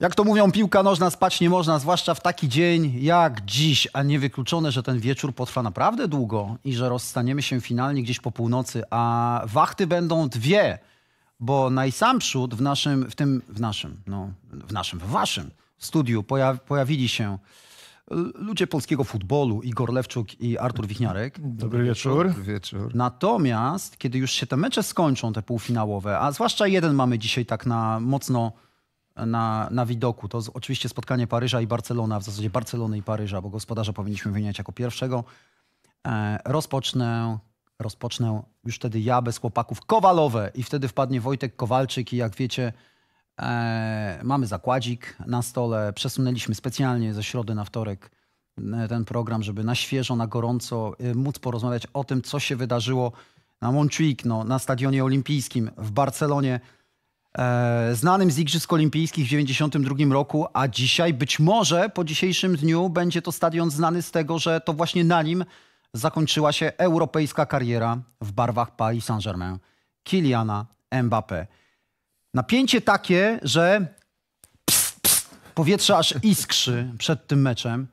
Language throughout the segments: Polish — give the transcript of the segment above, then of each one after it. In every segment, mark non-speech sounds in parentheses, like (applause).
Jak to mówią, piłka nożna spać nie można, zwłaszcza w taki dzień jak dziś, a niewykluczone, że ten wieczór potrwa naprawdę długo i że rozstaniemy się finalnie gdzieś po północy, a wachty będą dwie, bo najsamprzód w naszym, w tym, w naszym, no, w naszym, w waszym studiu pojaw, pojawili się y, ludzie polskiego futbolu, Igor Lewczuk i Artur Wichniarek. Dobry, wieczór. Dobry wieczór. Natomiast, kiedy już się te mecze skończą, te półfinałowe, a zwłaszcza jeden mamy dzisiaj tak na mocno na, na widoku. To oczywiście spotkanie Paryża i Barcelona, w zasadzie Barcelony i Paryża, bo gospodarza powinniśmy wymieniać jako pierwszego. E, rozpocznę, rozpocznę już wtedy ja bez chłopaków Kowalowe i wtedy wpadnie Wojtek Kowalczyk i jak wiecie, e, mamy zakładzik na stole. Przesunęliśmy specjalnie ze środy na wtorek e, ten program, żeby na świeżo, na gorąco e, móc porozmawiać o tym, co się wydarzyło na Montjuic, no, na stadionie olimpijskim w Barcelonie. E, znanym z Igrzysk Olimpijskich w 1992 roku, a dzisiaj być może po dzisiejszym dniu będzie to stadion znany z tego, że to właśnie na nim zakończyła się europejska kariera w barwach Paris Saint-Germain Kiliana Mbappé. Napięcie takie, że pst, pst, powietrze aż iskrzy przed tym meczem,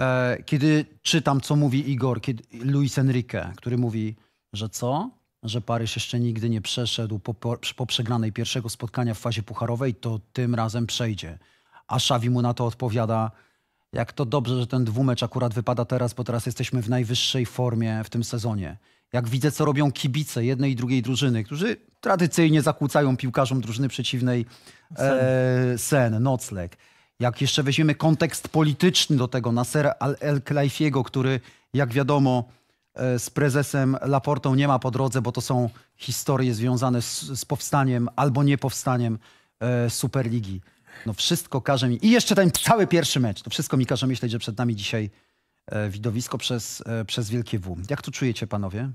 e, kiedy czytam, co mówi Igor, kiedy Luis Enrique, który mówi, że co? że Paryż jeszcze nigdy nie przeszedł po, po, po przegranej pierwszego spotkania w fazie pucharowej, to tym razem przejdzie. A Szawi mu na to odpowiada, jak to dobrze, że ten dwumecz akurat wypada teraz, bo teraz jesteśmy w najwyższej formie w tym sezonie. Jak widzę, co robią kibice jednej i drugiej drużyny, którzy tradycyjnie zakłócają piłkarzom drużyny przeciwnej e, sen, e, sen nocleg. Jak jeszcze weźmiemy kontekst polityczny do tego, Nasera Al-Klaifiego, który, jak wiadomo, E, z prezesem Laportą nie ma po drodze, bo to są historie związane z, z powstaniem albo niepowstaniem e, Superligi. No wszystko każe mi. I jeszcze ten cały pierwszy mecz. To wszystko mi każe myśleć, że przed nami dzisiaj e, widowisko przez, e, przez Wielkie W. Jak to czujecie, panowie?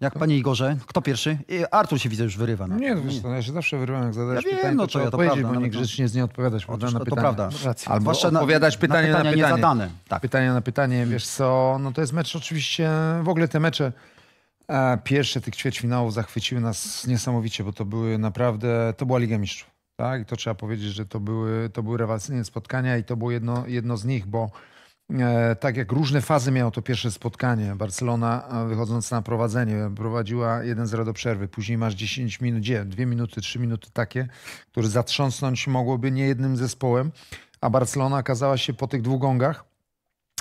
Jak panie Igorze, kto pierwszy? Artur się widzę już wyrywa. Na no. nie, no wiesz, no ja się zawsze wyrywam, jak zadajesz ja pytanie, wiem, no to, to ja to prawda, bo niegrzecznie z nie odpowiadać Otóż, to, na pytanie. To prawda. Albo Zwłaszcza odpowiadać na, pytanie na pytanie. zadane. Tak. Pytanie na pytanie, wiesz co, no to jest mecz oczywiście, w ogóle te mecze e, pierwsze tych ćwierćfinałów zachwyciły nas niesamowicie, bo to były naprawdę, to była Liga Mistrzów. Tak? I to trzeba powiedzieć, że to były, to były rewelacyjne spotkania i to było jedno, jedno z nich, bo E, tak jak różne fazy miało to pierwsze spotkanie. Barcelona e, wychodząc na prowadzenie prowadziła 1-0 do przerwy. Później masz 10 minut, gdzie? 2 minuty, 3 minuty takie, które zatrząsnąć mogłoby nie jednym zespołem. A Barcelona okazała się po tych dwóch gongach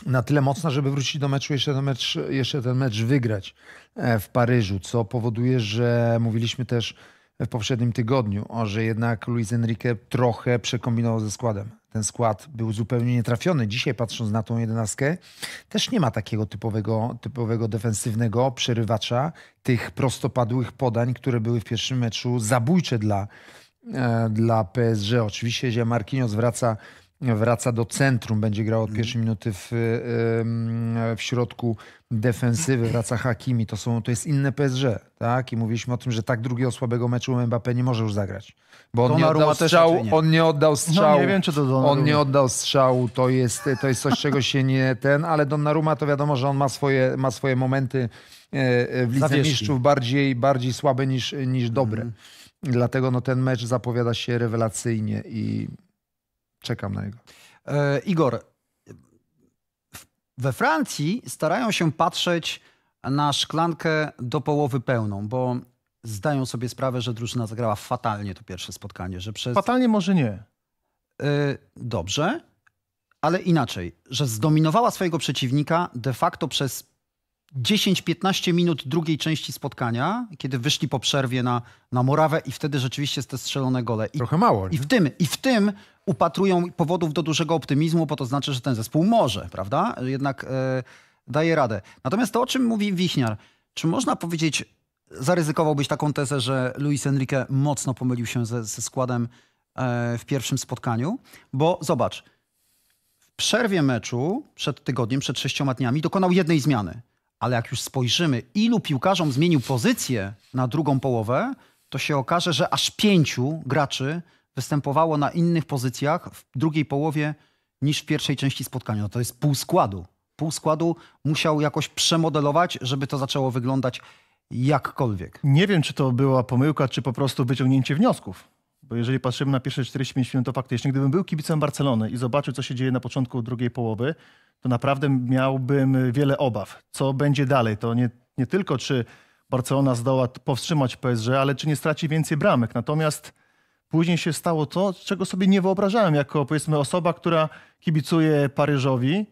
na tyle mocna, żeby wrócić do meczu, jeszcze ten mecz, jeszcze ten mecz wygrać e, w Paryżu, co powoduje, że mówiliśmy też w poprzednim tygodniu, że jednak Luis Enrique trochę przekombinował ze składem. Ten skład był zupełnie nietrafiony. Dzisiaj patrząc na tą jedenastkę, też nie ma takiego typowego, typowego defensywnego przerywacza, tych prostopadłych podań, które były w pierwszym meczu zabójcze dla, e, dla PSG. Oczywiście, że Marquinhos wraca wraca do centrum, będzie grał od mhm. pierwszej minuty w, w środku defensywy, wraca Hakimi. To, są, to jest inne PSG, tak? I mówiliśmy o tym, że tak drugiego słabego meczu Mbappé nie może już zagrać. Bo on nie oddał strzału, nie? on nie oddał strzału. No, nie wiem, czy to Donnarumma. On nie oddał strzału, to jest, to jest coś, czego się nie ten, ale Donnarumma to wiadomo, że on ma swoje, ma swoje momenty e, e, w Lidze Zawieszki. Mistrzów bardziej, bardziej słabe niż, niż dobre. Mhm. Dlatego no, ten mecz zapowiada się rewelacyjnie i Czekam na jego. E, Igor, we Francji starają się patrzeć na szklankę do połowy pełną, bo zdają sobie sprawę, że drużyna zagrała fatalnie to pierwsze spotkanie. Że przez... Fatalnie może nie. E, dobrze, ale inaczej, że zdominowała swojego przeciwnika de facto przez 10-15 minut drugiej części spotkania, kiedy wyszli po przerwie na, na Morawę i wtedy rzeczywiście te strzelone gole. I, Trochę mało. I w tym, i w tym upatrują powodów do dużego optymizmu, bo to znaczy, że ten zespół może, prawda? Jednak e, daje radę. Natomiast to, o czym mówi Wiśniar, czy można powiedzieć, zaryzykowałbyś taką tezę, że Luis Enrique mocno pomylił się ze, ze składem e, w pierwszym spotkaniu? Bo zobacz, w przerwie meczu przed tygodniem, przed sześcioma dniami dokonał jednej zmiany. Ale jak już spojrzymy, ilu piłkarzom zmienił pozycję na drugą połowę, to się okaże, że aż pięciu graczy występowało na innych pozycjach w drugiej połowie niż w pierwszej części spotkania. No to jest pół składu. Pół składu musiał jakoś przemodelować, żeby to zaczęło wyglądać jakkolwiek. Nie wiem, czy to była pomyłka, czy po prostu wyciągnięcie wniosków. Bo jeżeli patrzymy na pierwsze 45 minut, to faktycznie, gdybym był kibicem Barcelony i zobaczył, co się dzieje na początku drugiej połowy, to naprawdę miałbym wiele obaw. Co będzie dalej? To nie, nie tylko, czy Barcelona zdoła powstrzymać PSG, ale czy nie straci więcej bramek. Natomiast później się stało to, czego sobie nie wyobrażałem jako powiedzmy osoba, która kibicuje Paryżowi,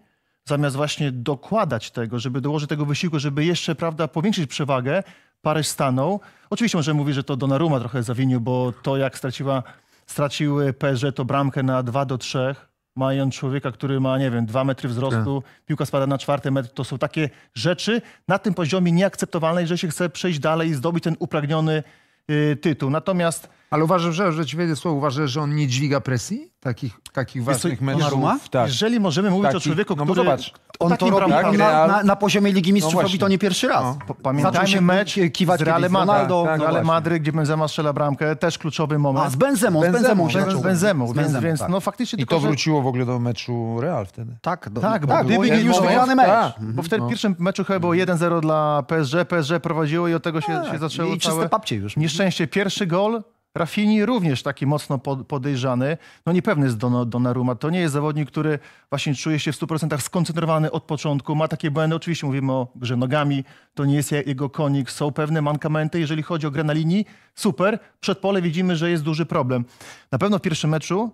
zamiast właśnie dokładać tego, żeby dołożyć tego wysiłku, żeby jeszcze, prawda, powiększyć przewagę, Paryż stanął. Oczywiście może mówię, że to Donnarumma trochę zawinił, bo to jak straciła, stracił PSG to bramkę na 2 do 3, mając człowieka, który ma, nie wiem, 2 metry wzrostu, tak. piłka spada na 4 metr, to są takie rzeczy na tym poziomie nieakceptowalne, jeżeli się chce przejść dalej i zdobyć ten upragniony y, tytuł. Natomiast ale uważasz, że, że słowo, uważasz, że on nie dźwiga presji takich, takich ważnych meczów? Tak. Jeżeli możemy mówić Taki, no o człowieku, który... No zobacz, on to robi tak, na, na, na, poziomie Ligi Mistrzów, no robi to nie pierwszy raz. No. Pamiętajmy się mecz kiwać z Realem tak, tak, Real Madryt, gdzie Benzema strzela bramkę, też kluczowy moment. A z Benzemą, z Benzemą. Tak, z z Benzemą, z więc, tak. no faktycznie... I to wróciło w ogóle do meczu Real wtedy. Tak, do, tak, tak gdyby nie już wygrany mecz. Tak. Bo w no. pierwszym meczu chyba było 1-0 dla PSG, PSG prowadziło i od tego się tak. zaczęło całe... I czyste papcie już. Nieszczęście, pierwszy gol... Rafini również taki mocno podejrzany. No niepewny jest Donnarumma. To nie jest zawodnik, który właśnie czuje się w 100% skoncentrowany od początku. Ma takie błędy. Oczywiście mówimy o grze nogami. To nie jest jego konik. Są pewne mankamenty. Jeżeli chodzi o grę na linii, super. Przed pole widzimy, że jest duży problem. Na pewno w pierwszym meczu,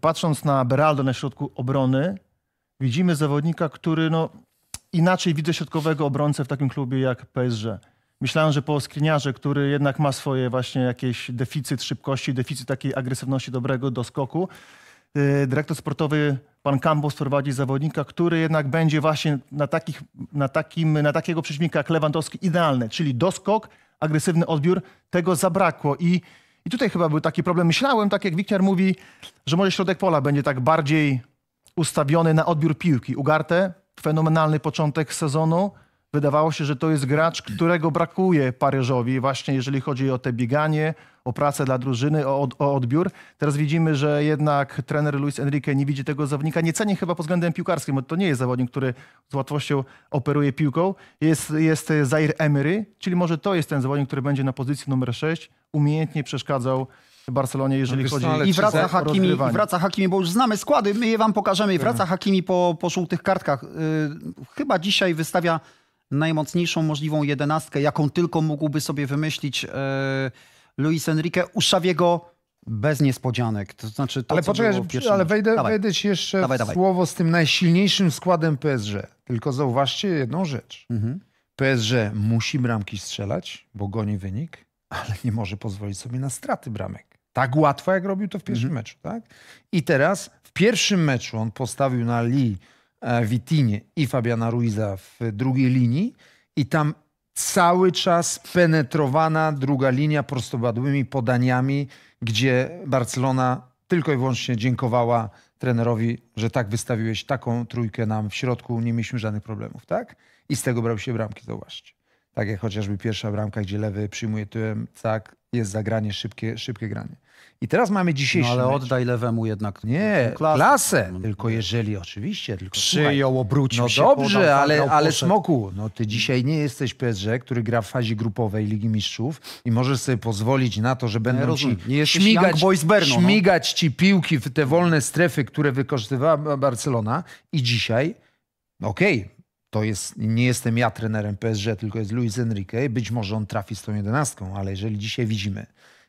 patrząc na Beraldo na środku obrony, widzimy zawodnika, który no, inaczej widzę środkowego obrońcę w takim klubie jak PSG. Myślałem, że po skriniarze, który jednak ma swoje właśnie jakieś deficyt szybkości, deficyt takiej agresywności dobrego do skoku, y, dyrektor sportowy pan Campos prowadzi zawodnika, który jednak będzie właśnie na, takich, na, takim, na takiego przeciwnika jak Lewandowski idealny, czyli doskok, agresywny odbiór. Tego zabrakło i, i tutaj chyba był taki problem. Myślałem, tak jak Wiktor mówi, że może środek pola będzie tak bardziej ustawiony na odbiór piłki. Ugarte, fenomenalny początek sezonu, Wydawało się, że to jest gracz, którego brakuje Paryżowi, właśnie jeżeli chodzi o te bieganie, o pracę dla drużyny, o, o odbiór. Teraz widzimy, że jednak trener Luis Enrique nie widzi tego zawodnika, nie ceni chyba pod względem piłkarskim, bo to nie jest zawodnik, który z łatwością operuje piłką. Jest, jest Zaire Emery, czyli może to jest ten zawodnik, który będzie na pozycji numer 6, umiejętnie przeszkadzał Barcelonie, jeżeli no, chodzi o I wraca, Hakimi, I wraca Hakimi, bo już znamy składy, my je wam pokażemy. I tak. wraca Hakimi po, po żółtych kartkach. Yy, chyba dzisiaj wystawia najmocniejszą możliwą jedenastkę, jaką tylko mógłby sobie wymyślić e, Luis Enrique u bez niespodzianek. To znaczy to, ale poczekaj, ale wejdę, wejdę ci jeszcze dawaj, dawaj. słowo z tym najsilniejszym składem PSG. Tylko zauważcie jedną rzecz. Mhm. PSG musi bramki strzelać, bo goni wynik, ale nie może pozwolić sobie na straty bramek. Tak łatwo, jak robił to w pierwszym mhm. meczu. Tak? I teraz w pierwszym meczu on postawił na Lee E, Witinie i Fabiana Ruiza w drugiej linii i tam cały czas penetrowana druga linia prostopadłymi podaniami, gdzie Barcelona tylko i wyłącznie dziękowała trenerowi, że tak wystawiłeś taką trójkę nam w środku, nie mieliśmy żadnych problemów, tak? I z tego brał się bramki, zauważcie. Tak jak chociażby pierwsza bramka, gdzie lewy przyjmuje tyłem, tak, jest zagranie, szybkie, szybkie granie. I teraz mamy dzisiejszy. No ale mecz. oddaj lewemu jednak. Nie, klasę. klasę. No, tylko jeżeli oczywiście. Tylko Przyjął, obrócił no się. No dobrze, podał, ale, ale Smoku, no ty dzisiaj nie jesteś PSG, który gra w fazie grupowej Ligi Mistrzów i możesz sobie pozwolić na to, że będą nie, ci nie śmigać, Berno, no. śmigać no. ci piłki w te wolne strefy, które wykorzystywała Barcelona. I dzisiaj, no okej, okay, to jest, nie jestem ja trenerem PSG, tylko jest Luis Enrique. Być może on trafi z tą jedenastką, ale jeżeli dzisiaj widzimy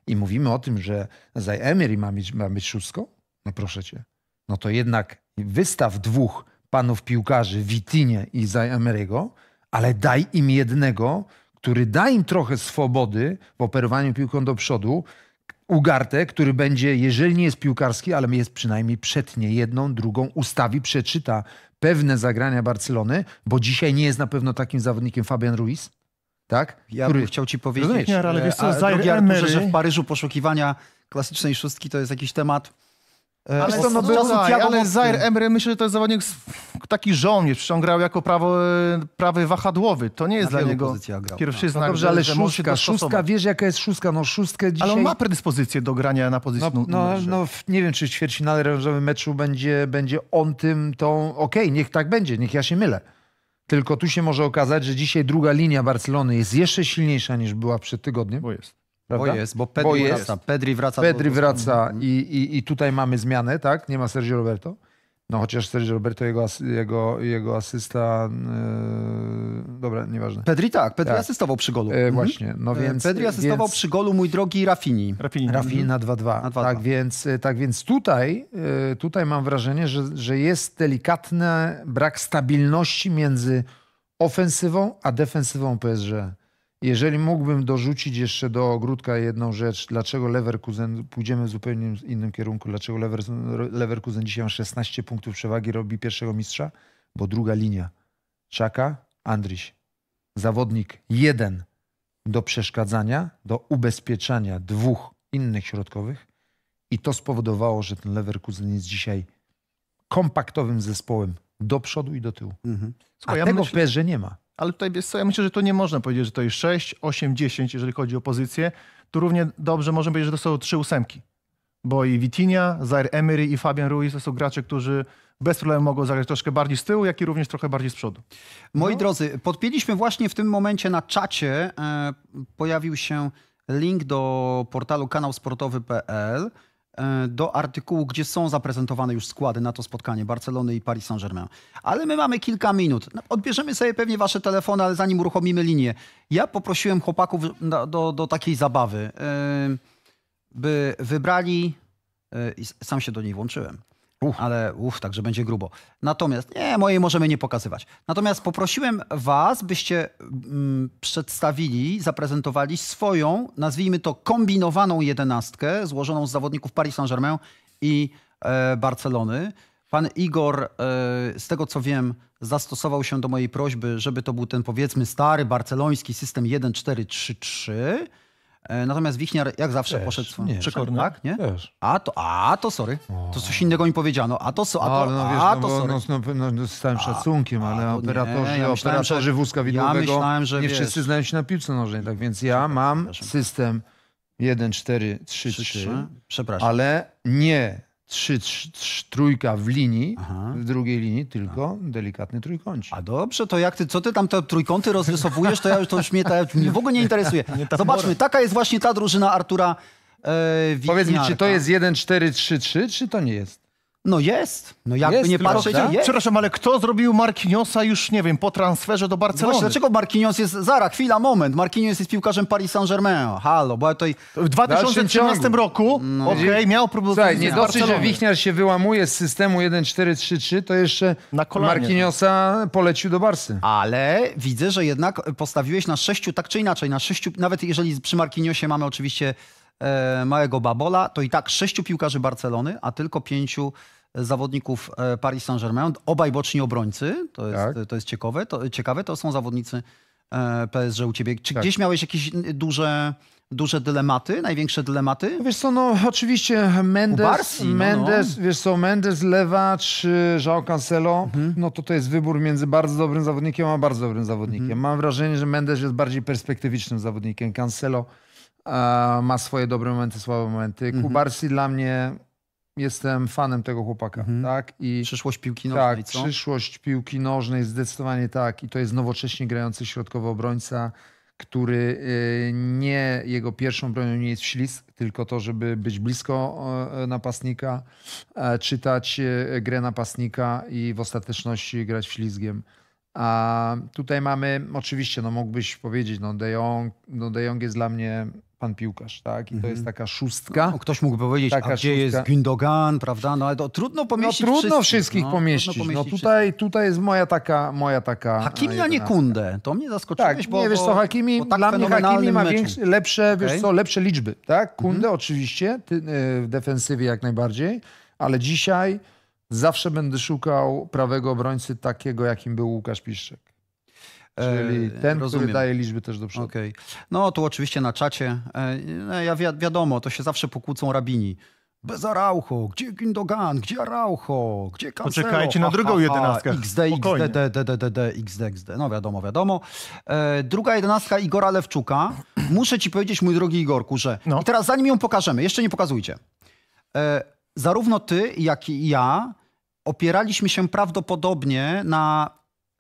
i mówimy o tym, że za Emery ma być, ma szóstką, no proszę cię, no to jednak wystaw dwóch panów piłkarzy, Witinie i za Emery'ego, ale daj im jednego, który da im trochę swobody w operowaniu piłką do przodu, Ugarte, który będzie, jeżeli nie jest piłkarski, ale jest przynajmniej przetnie jedną, drugą, ustawi, przeczyta pewne zagrania Barcelony, bo dzisiaj nie jest na pewno takim zawodnikiem Fabian Ruiz, tak? Ja Który... bym chciał ci powiedzieć, Nie, ale e, wiesz co, Zaire drugi Emery... Arturze, że w Paryżu poszukiwania klasycznej szóstki to jest jakiś temat... E, ale, to no było, ale Zair Emery myślę, że to jest zawodnik, taki żołnierz, przyciągał jako prawo, e, prawy wahadłowy. To nie jest Na dla niego pierwszy no. znak, no dobrze, ale że, szóstka, szóstka, wiesz jaka jest szóstka, no szóstkę dzisiaj... Ale on ma predyspozycję do grania na pozycji No, no, no nie wiem, czy w ćwierćfinale meczu będzie, będzie on tym, tą... Okej, okay, niech tak będzie, niech ja się mylę. Tylko tu się może okazać, że dzisiaj druga linia Barcelony jest jeszcze silniejsza niż była przed tygodniem. Bo jest. Prawda? Bo jest, bo Pedri bo wraca. Pedri wraca. Pedri do... wraca i, i, i tutaj mamy zmianę, tak? Nie ma Sergio Roberto. No chociaż Sergio Roberto, jego, jego, jego asysta... Yy, dobra, nieważne. Pedri tak, Pedri tak. asystował przy golu. E, mhm. właśnie, no e, więc... Pedri asystował więc... przy golu mój drogi Rafini. Rafini, Rafini mhm. na 2-2. Tak więc, e, tak więc tutaj, tutaj mam wrażenie, że, że jest delikatny brak stabilności między ofensywą a defensywą PSG. Jeżeli mógłbym dorzucić jeszcze do ogródka jedną rzecz, dlaczego Leverkusen, pójdziemy w zupełnie innym kierunku, dlaczego Leverkusen dzisiaj ma 16 punktów przewagi, robi pierwszego mistrza? Bo druga linia. Czaka, Andryś, Zawodnik jeden do przeszkadzania, do ubezpieczania dwóch innych środkowych i to spowodowało, że ten Leverkusen jest dzisiaj kompaktowym zespołem do przodu i do tyłu. Mhm. Słuchaj, A ja tego myślę... w nie ma ale tutaj wiesz co, ja myślę, że to nie można powiedzieć, że to jest 6, 8, 10, jeżeli chodzi o pozycję. Tu równie dobrze możemy powiedzieć, że to są trzy ósemki. Bo i Vitinia, Zaire Emery i Fabian Ruiz to są gracze, którzy bez problemu mogą zagrać troszkę bardziej z tyłu, jak i również trochę bardziej z przodu. Moi no. drodzy, podpięliśmy właśnie w tym momencie na czacie, e, pojawił się link do portalu kanałsportowy.pl. sportowy.pl E, do artykułu, gdzie są zaprezentowane już składy na to spotkanie Barcelony i Paris Saint-Germain. Ale my mamy kilka minut. No, odbierzemy sobie pewnie wasze telefony, ale zanim uruchomimy linię, ja poprosiłem chłopaków do, do, do takiej zabawy, e, by wybrali, e, sam się do niej włączyłem, Uf. Ale uff, także będzie grubo. Natomiast, nie, mojej możemy nie pokazywać. Natomiast poprosiłem was, byście mm, przedstawili, zaprezentowali swoją, nazwijmy to kombinowaną jedenastkę, złożoną z zawodników Paris Saint-Germain i e, Barcelony. Pan Igor, e, z tego co wiem, zastosował się do mojej prośby, żeby to był ten powiedzmy stary barceloński system 1-4-3-3. E, natomiast Wichniar jak zawsze też, poszedł nie, przekorny. Tak, nie? Też. A to, a to sorry. To coś innego mi powiedziano. A to co, a to, a, no, wiesz, a no to no, sorry. No no, no, no, z całym szacunkiem, ale a, operatorzy, nie, ja myślałem, operatorzy że, wózka widłowego ja myślałem, że, nie wiesz, wszyscy znają się na piłce nożnej. Tak więc ja mam system 1, 4, 3, 3, 3 przepraszam. ale nie trzy, trzy, trójka w linii, Aha. w drugiej linii tylko no. delikatny trójkącik. A dobrze, to jak ty, co ty tam te trójkąty rozrysowujesz, to ja już to już mnie, to mnie w ogóle nie interesuje. (laughs) Zobaczmy, taka jest właśnie ta drużyna Artura e, Powiedz mi, czy to jest 1-4-3-3, czy to nie jest? No jest. No jakby jest, nie patrzeć, tak? jest. Przepraszam, ale kto zrobił Marquinhosa już, nie wiem, po transferze do Barcelony? Właśnie, dlaczego Marquinhos jest... Zara, chwila, moment. Marquinhos jest piłkarzem Paris Saint-Germain. Halo, bo ja tutaj... W 2013 roku, no. okej, okay, miał problem Słuchaj, nie dosyć, że Wichniar się wyłamuje z systemu 1-4-3-3, to jeszcze Na kolanie, Marquinhosa polecił do Barsy. Ale widzę, że jednak postawiłeś na sześciu, tak czy inaczej, na sześciu, nawet jeżeli przy Marquinhosie mamy oczywiście E, małego Babola, to i tak sześciu piłkarzy Barcelony, a tylko pięciu zawodników e, Paris Saint-Germain. Obaj boczni obrońcy, to jest, tak. to jest ciekawe, to, ciekawe, to są zawodnicy e, PSG u ciebie. Czy tak. gdzieś miałeś jakieś duże duże dylematy, największe dylematy? No wiesz co, no oczywiście Mendes, Barsi, Mendes no, no. wiesz co, Mendes, Lewa czy João Cancelo, mhm. no to to jest wybór między bardzo dobrym zawodnikiem, a bardzo dobrym zawodnikiem. Mhm. Mam wrażenie, że Mendes jest bardziej perspektywicznym zawodnikiem. Cancelo ma swoje dobre momenty, słabe momenty. Mhm. Kubarsi dla mnie jestem fanem tego chłopaka, mhm. tak? I przyszłość piłki tak, nożnej. Tak, co? przyszłość piłki nożnej zdecydowanie tak. I to jest nowocześnie grający środkowy obrońca, który y, nie jego pierwszą bronią nie jest ślizg, tylko to, żeby być blisko e, napastnika, e, czytać e, grę napastnika i w ostateczności grać ślizgiem. A tutaj mamy, oczywiście, no mógłbyś powiedzieć, no De Jong, no De Jong jest dla mnie pan piłkarz, tak? I to jest mhm. taka szóstka. No, ktoś mógłby powiedzieć, taka a gdzie szóstka. jest Gündogan, prawda? No ale to trudno no, pomieścić no, trudno wszystkich, wszystkich no, pomieścić. No tutaj, tutaj jest moja taka, moja taka... E, Hakimi, a nie Kunde. To mnie zaskoczyłeś, tak, bo... Nie, wiesz co, Hakimi, bo tak dla mnie Hakimi ma większe, lepsze, okay. wiesz co, lepsze liczby, tak? Mhm. Kunde oczywiście, ty, e, w defensywie jak najbardziej, ale dzisiaj zawsze będę szukał prawego obrońcy takiego, jakim był Łukasz Piszczek. Czyli e, ten, rozumiem. który daje liczby też do przodu. Okay. No tu oczywiście na czacie, e, no, ja wi wiadomo, to się zawsze pokłócą rabini. Bez Araucho? gdzie Gindogan, gdzie Araucho? gdzie Cancelo? Poczekajcie na drugą jedenastkę. XD, Spokojnie. XD, d, d, d, d, XD, XD. No wiadomo, wiadomo. E, druga jedenastka Igora Lewczuka. (clears throat) Muszę ci powiedzieć, mój drogi Igorku, że... No. I teraz zanim ją pokażemy, jeszcze nie pokazujcie. E, zarówno ty, jak i ja opieraliśmy się prawdopodobnie na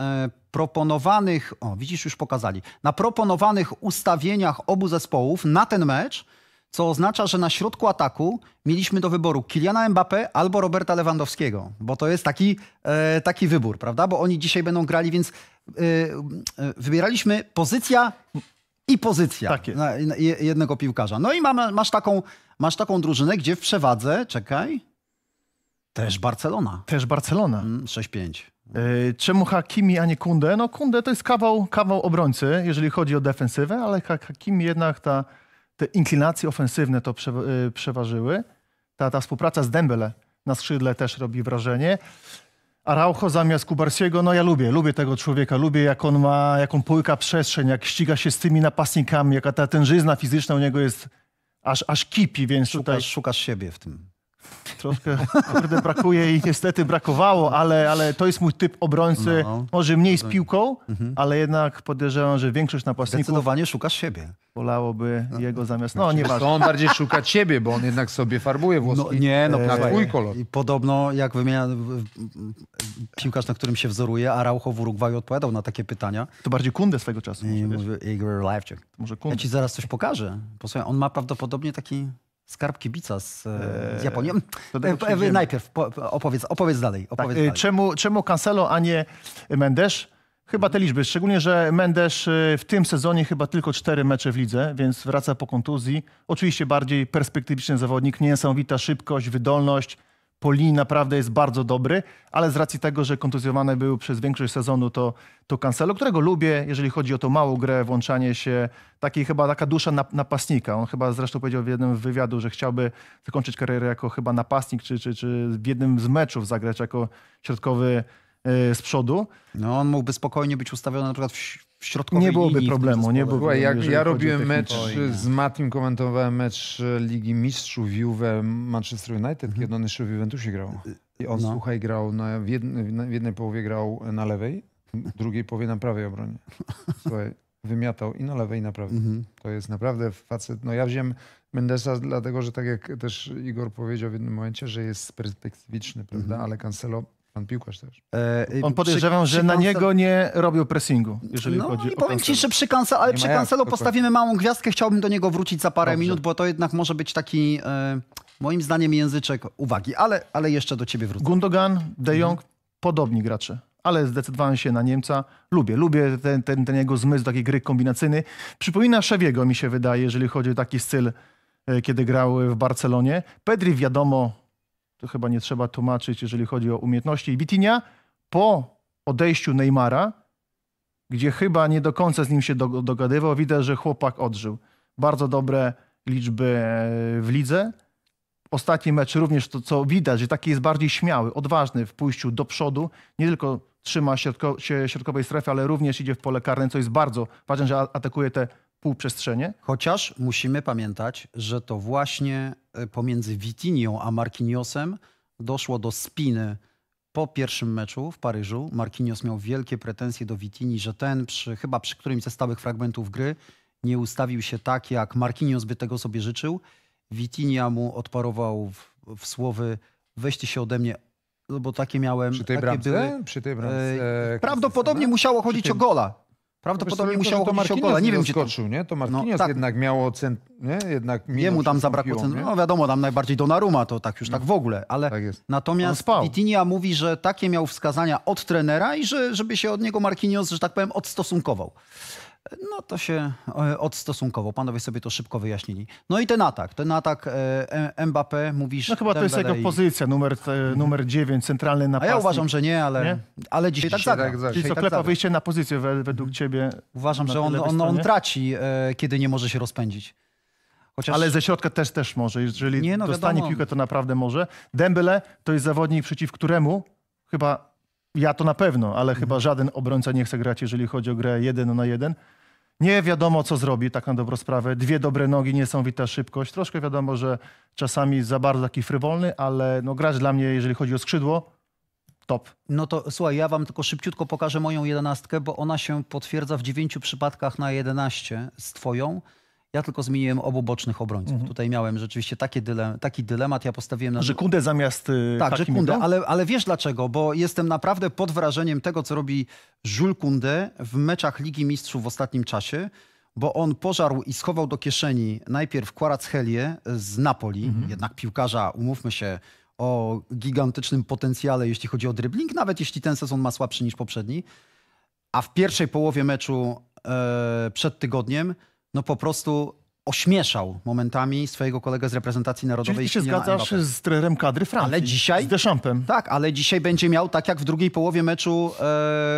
e, proponowanych, o widzisz, już pokazali, na proponowanych ustawieniach obu zespołów na ten mecz, co oznacza, że na środku ataku mieliśmy do wyboru Kiliana Mbappé albo Roberta Lewandowskiego, bo to jest taki, e, taki wybór, prawda? Bo oni dzisiaj będą grali, więc e, e wybieraliśmy pozycja i pozycja Takie. jednego piłkarza. No i masz, taką, masz taką drużynę, gdzie w przewadze, czekaj, też Barcelona. Też Barcelona. 6-5. Mm, Y, czemu Hakimi, a nie Kunde? No Kunde to jest kawał, kawał obrońcy, jeżeli chodzi o defensywę, ale Hakimi jednak ta, te inklinacje ofensywne to prze, y, przeważyły. Ta, ta współpraca z Dembele na skrzydle też robi wrażenie. Araujo zamiast Kubarsiego, no ja lubię, lubię tego człowieka, lubię jak on ma, jak on połyka przestrzeń, jak ściga się z tymi napastnikami, jaka ta tężyzna fizyczna u niego jest aż, aż kipi, więc szukasz, tutaj... Szukasz siebie w tym. Troszkę kurde, brakuje i niestety brakowało, ale, ale to jest mój typ obrońcy. No. Może mniej z piłką, mhm. ale jednak podejrzewam, że większość napastników... Zdecydowanie szukasz siebie. Wolałoby no. jego zamiast... No, znaczy, nie on bardziej szuka ciebie, bo on jednak sobie farbuje no, włoski. No, nie, no na tak. twój kolor. I podobno, jak wymienia piłkarz, na którym się wzoruje, Araujo w Urugwaju odpowiadał na takie pytania. To bardziej Kunde swego czasu. I mówię, Igor Lifecheck. Może Kunde. Ja ci zaraz coś pokażę. Posłuchaj, on ma prawdopodobnie taki Skarb kibica z, e, z e, Japonią. E, e najpierw po, opowiedz, opowiedz dalej. Tak, opowiedz tak. dalej. Czemu, czemu Cancelo, a nie Mendes? Chyba te liczby, szczególnie, że Mendes w tym sezonie chyba tylko cztery mecze w lidze, więc wraca po kontuzji. Oczywiście bardziej perspektywiczny zawodnik, niesamowita szybkość, wydolność, po linii naprawdę jest bardzo dobry, ale z racji tego, że kontuzjowany był przez większość sezonu, to, to Cancelo, którego lubię, jeżeli chodzi o tą małą grę, włączanie się, taki chyba taka dusza napastnika. On chyba zresztą powiedział w jednym wywiadu, że chciałby zakończyć karierę jako chyba napastnik, czy, czy, czy w jednym z meczów zagrać jako środkowy y, z przodu. No on mógłby spokojnie być ustawiony na przykład w w środkowej Nie byłoby linii, problemu. Nie byłoby Słuchaj, jak ja robiłem mecz z Matim, komentowałem mecz e, Ligi Mistrzów Juve Manchester United, mhm. kiedy on jeszcze w Juventusie grał. Y, I on, no. słuchaj, grał na, w, jednej, w jednej połowie grał na lewej, w drugiej połowie na prawej obronie. (laughs) Słuchaj, wymiatał i na lewej, i na prawej. Mhm. To jest naprawdę facet. No ja wziąłem Mendesa dlatego, że tak jak też Igor powiedział w jednym momencie, że jest perspektywiczny, prawda? Mhm. Ale Cancelo Pan piłkarz też. E, On podejrzewam, przy, że przy na niego nie robił pressingu, jeżeli no, chodzi i o powiem ci, że przy, kancel, ale przy Cancelo postawimy małą gwiazdkę. Chciałbym do niego wrócić za parę Dobrze. minut, bo to jednak może być taki, e, moim zdaniem, języczek uwagi. Ale, ale jeszcze do ciebie wrócę. Gundogan, De Jong, mhm. podobni gracze. Ale zdecydowałem się na Niemca. Lubię, lubię ten, ten, ten jego zmysł takiej gry kombinacyjny. Przypomina Szewiego, mi się wydaje, jeżeli chodzi o taki styl, e, kiedy grał w Barcelonie. Pedri wiadomo, to chyba nie trzeba tłumaczyć, jeżeli chodzi o umiejętności. I Bitinia po odejściu Neymara, gdzie chyba nie do końca z nim się dogadywał, widać, że chłopak odżył. Bardzo dobre liczby e, w lidze. Ostatni mecz również to, co widać, że taki jest bardziej śmiały, odważny w pójściu do przodu. Nie tylko trzyma środko, środkowej strefy, ale również idzie w pole karne, co jest bardzo ważne, że atakuje te półprzestrzenie. Chociaż musimy pamiętać, że to właśnie e, pomiędzy Witinią a Marquinhosem doszło do spiny po pierwszym meczu w Paryżu. Marquinhos miał wielkie pretensje do Witini, że ten przy, chyba przy którymś ze stałych fragmentów gry nie ustawił się tak, jak Marquinhos by tego sobie życzył. Witinia mu odparował w, w słowy weźcie się ode mnie, no bo takie miałem. Przy tej takie bramce? Były, przy tej e, bramce, e, prawdopodobnie no? musiało chodzić tym, o gola. Prawdopodobnie musiał to o gole. Nie wiem, gdzie to... nie? To Marquinhos no, tak. jednak miał Cent... Nie? Jednak Jemu tam zabrakło... Cent... No wiadomo, tam najbardziej Naruma to tak już tak no. tak w ogóle. Ale tak natomiast Vitinia mówi, że takie miał wskazania od trenera i że żeby się od niego Marquinhos, że tak powiem, odstosunkował no to się e, odstosunkowo. Panowie sobie to szybko wyjaśnili. No i ten atak, ten atak e, Mbappé, mówisz... No chyba to jest jego pozycja, numer, e, numer 9, centralny napastnik. A ja uważam, że nie, ale, nie? ale dzisiaj, tak dzisiaj tak zagra. Czyli co, tak klepa wyjście na pozycję według mhm. ciebie? Uważam, że on, on, on, traci, kiedy nie może się rozpędzić. Chociaż... Ale ze środka też też może, jeżeli nie, no, dostanie wiadomo. piłkę, to naprawdę może. Dembele to jest zawodnik, przeciw któremu chyba ja to na pewno, ale chyba mhm. żaden obrońca nie chce grać, jeżeli chodzi o grę jeden na jeden. Nie wiadomo, co zrobi, tak na dobrą sprawę. Dwie dobre nogi, niesamowita szybkość. Troszkę wiadomo, że czasami za bardzo taki frywolny, ale no, grać dla mnie, jeżeli chodzi o skrzydło, top. No to słuchaj, ja wam tylko szybciutko pokażę moją jedenastkę, bo ona się potwierdza w dziewięciu przypadkach na 11 z twoją. Ja tylko zmieniłem obu bocznych obrońców. Mhm. Tutaj miałem rzeczywiście taki, dylem, taki dylemat. Ja postawiłem na. Że Kunde zamiast. Y, tak, że Kunde, ale, ale wiesz dlaczego? Bo jestem naprawdę pod wrażeniem tego, co robi Jules Kunde w meczach Ligi Mistrzów w ostatnim czasie, bo on pożarł i schował do kieszeni najpierw Helie z Napoli, mhm. jednak piłkarza, umówmy się, o gigantycznym potencjale, jeśli chodzi o dribbling, nawet jeśli ten sezon ma słabszy niż poprzedni. A w pierwszej połowie meczu e, przed tygodniem no po prostu ośmieszał momentami swojego kolegę z reprezentacji narodowej. Czyli się zgadzasz Mbappé. z trenerem kadry Francji, ale dzisiaj, z Deschampem. Tak, ale dzisiaj będzie miał, tak jak w drugiej połowie meczu e,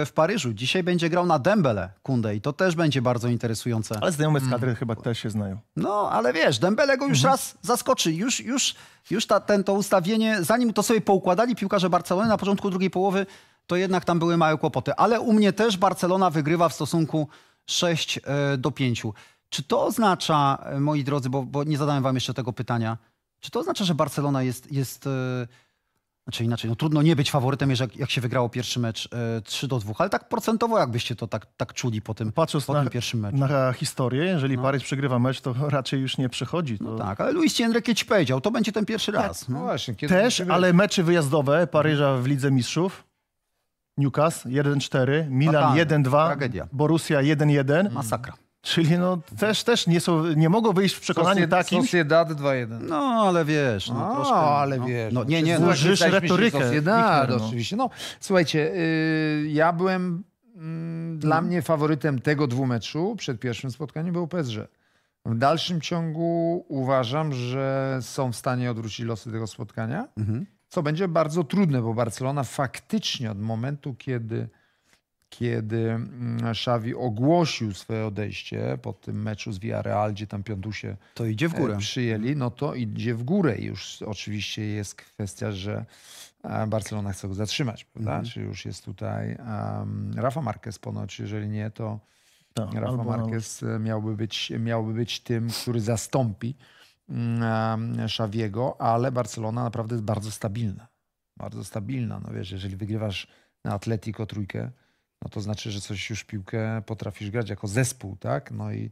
w Paryżu, dzisiaj będzie grał na Dembele Kunde i to też będzie bardzo interesujące. Ale znajomy z mm. kadry mm. chyba też się znają. No, ale wiesz, Dembele go już mhm. raz zaskoczy, już, już, już ta, ten, to ustawienie, zanim to sobie poukładali piłkarze Barcelony na początku drugiej połowy, to jednak tam były małe kłopoty. Ale u mnie też Barcelona wygrywa w stosunku 6 e, do 5. Czy to oznacza, e, moi drodzy, bo, bo, nie zadałem wam jeszcze tego pytania, czy to oznacza, że Barcelona jest, jest e, znaczy inaczej, no trudno nie być faworytem, jak, jak się wygrało pierwszy mecz e, y, 3 do 2, ale tak procentowo jakbyście to tak, tak czuli po tym, Patrząc po na, tym pierwszym meczu. Na historię, jeżeli no. Paryż przegrywa mecz, to (laughs) raczej już nie przychodzi. To... No tak, ale Luis Enrique ci powiedział, to będzie ten pierwszy raz. Tak, no. no. właśnie, Też, ale mecze wyjazdowe Paryża w Lidze Mistrzów, Newcastle 1-4, Milan 1-2, Borussia 1-1. Masakra. Czyli no też, też nie, są, nie mogą wyjść w przekonanie takim. Sociedad 2-1. No, ale wiesz. No, A, troszkę, ale no, wiesz. No, no nie, nie, no, użysz retorykę. Sociedad, no. oczywiście. No, słuchajcie, yy, ja byłem... Mm, dla mhm. mnie faworytem tego dwumeczu przed pierwszym spotkaniem był PSG. W dalszym ciągu uważam, że są w stanie odwrócić losy tego spotkania, mhm. co będzie bardzo trudne, bo Barcelona faktycznie od momentu, kiedy kiedy mm, Xavi ogłosił swoje odejście po tym meczu z Villarreal, gdzie tam piątusie to idzie w górę. E, przyjęli, no to idzie w górę. I już oczywiście jest kwestia, że e, Barcelona chce go zatrzymać, prawda? Mhm. Czy już jest tutaj um, Rafa Marquez ponoć, jeżeli nie, to no, Rafa Marquez miałby być, miałby być tym, który zastąpi Szawiego, mm, ale Barcelona naprawdę jest bardzo stabilna. Bardzo stabilna. No wiesz, jeżeli wygrywasz na Atletico trójkę, no to znaczy, że coś już piłkę potrafisz grać jako zespół, tak? No i,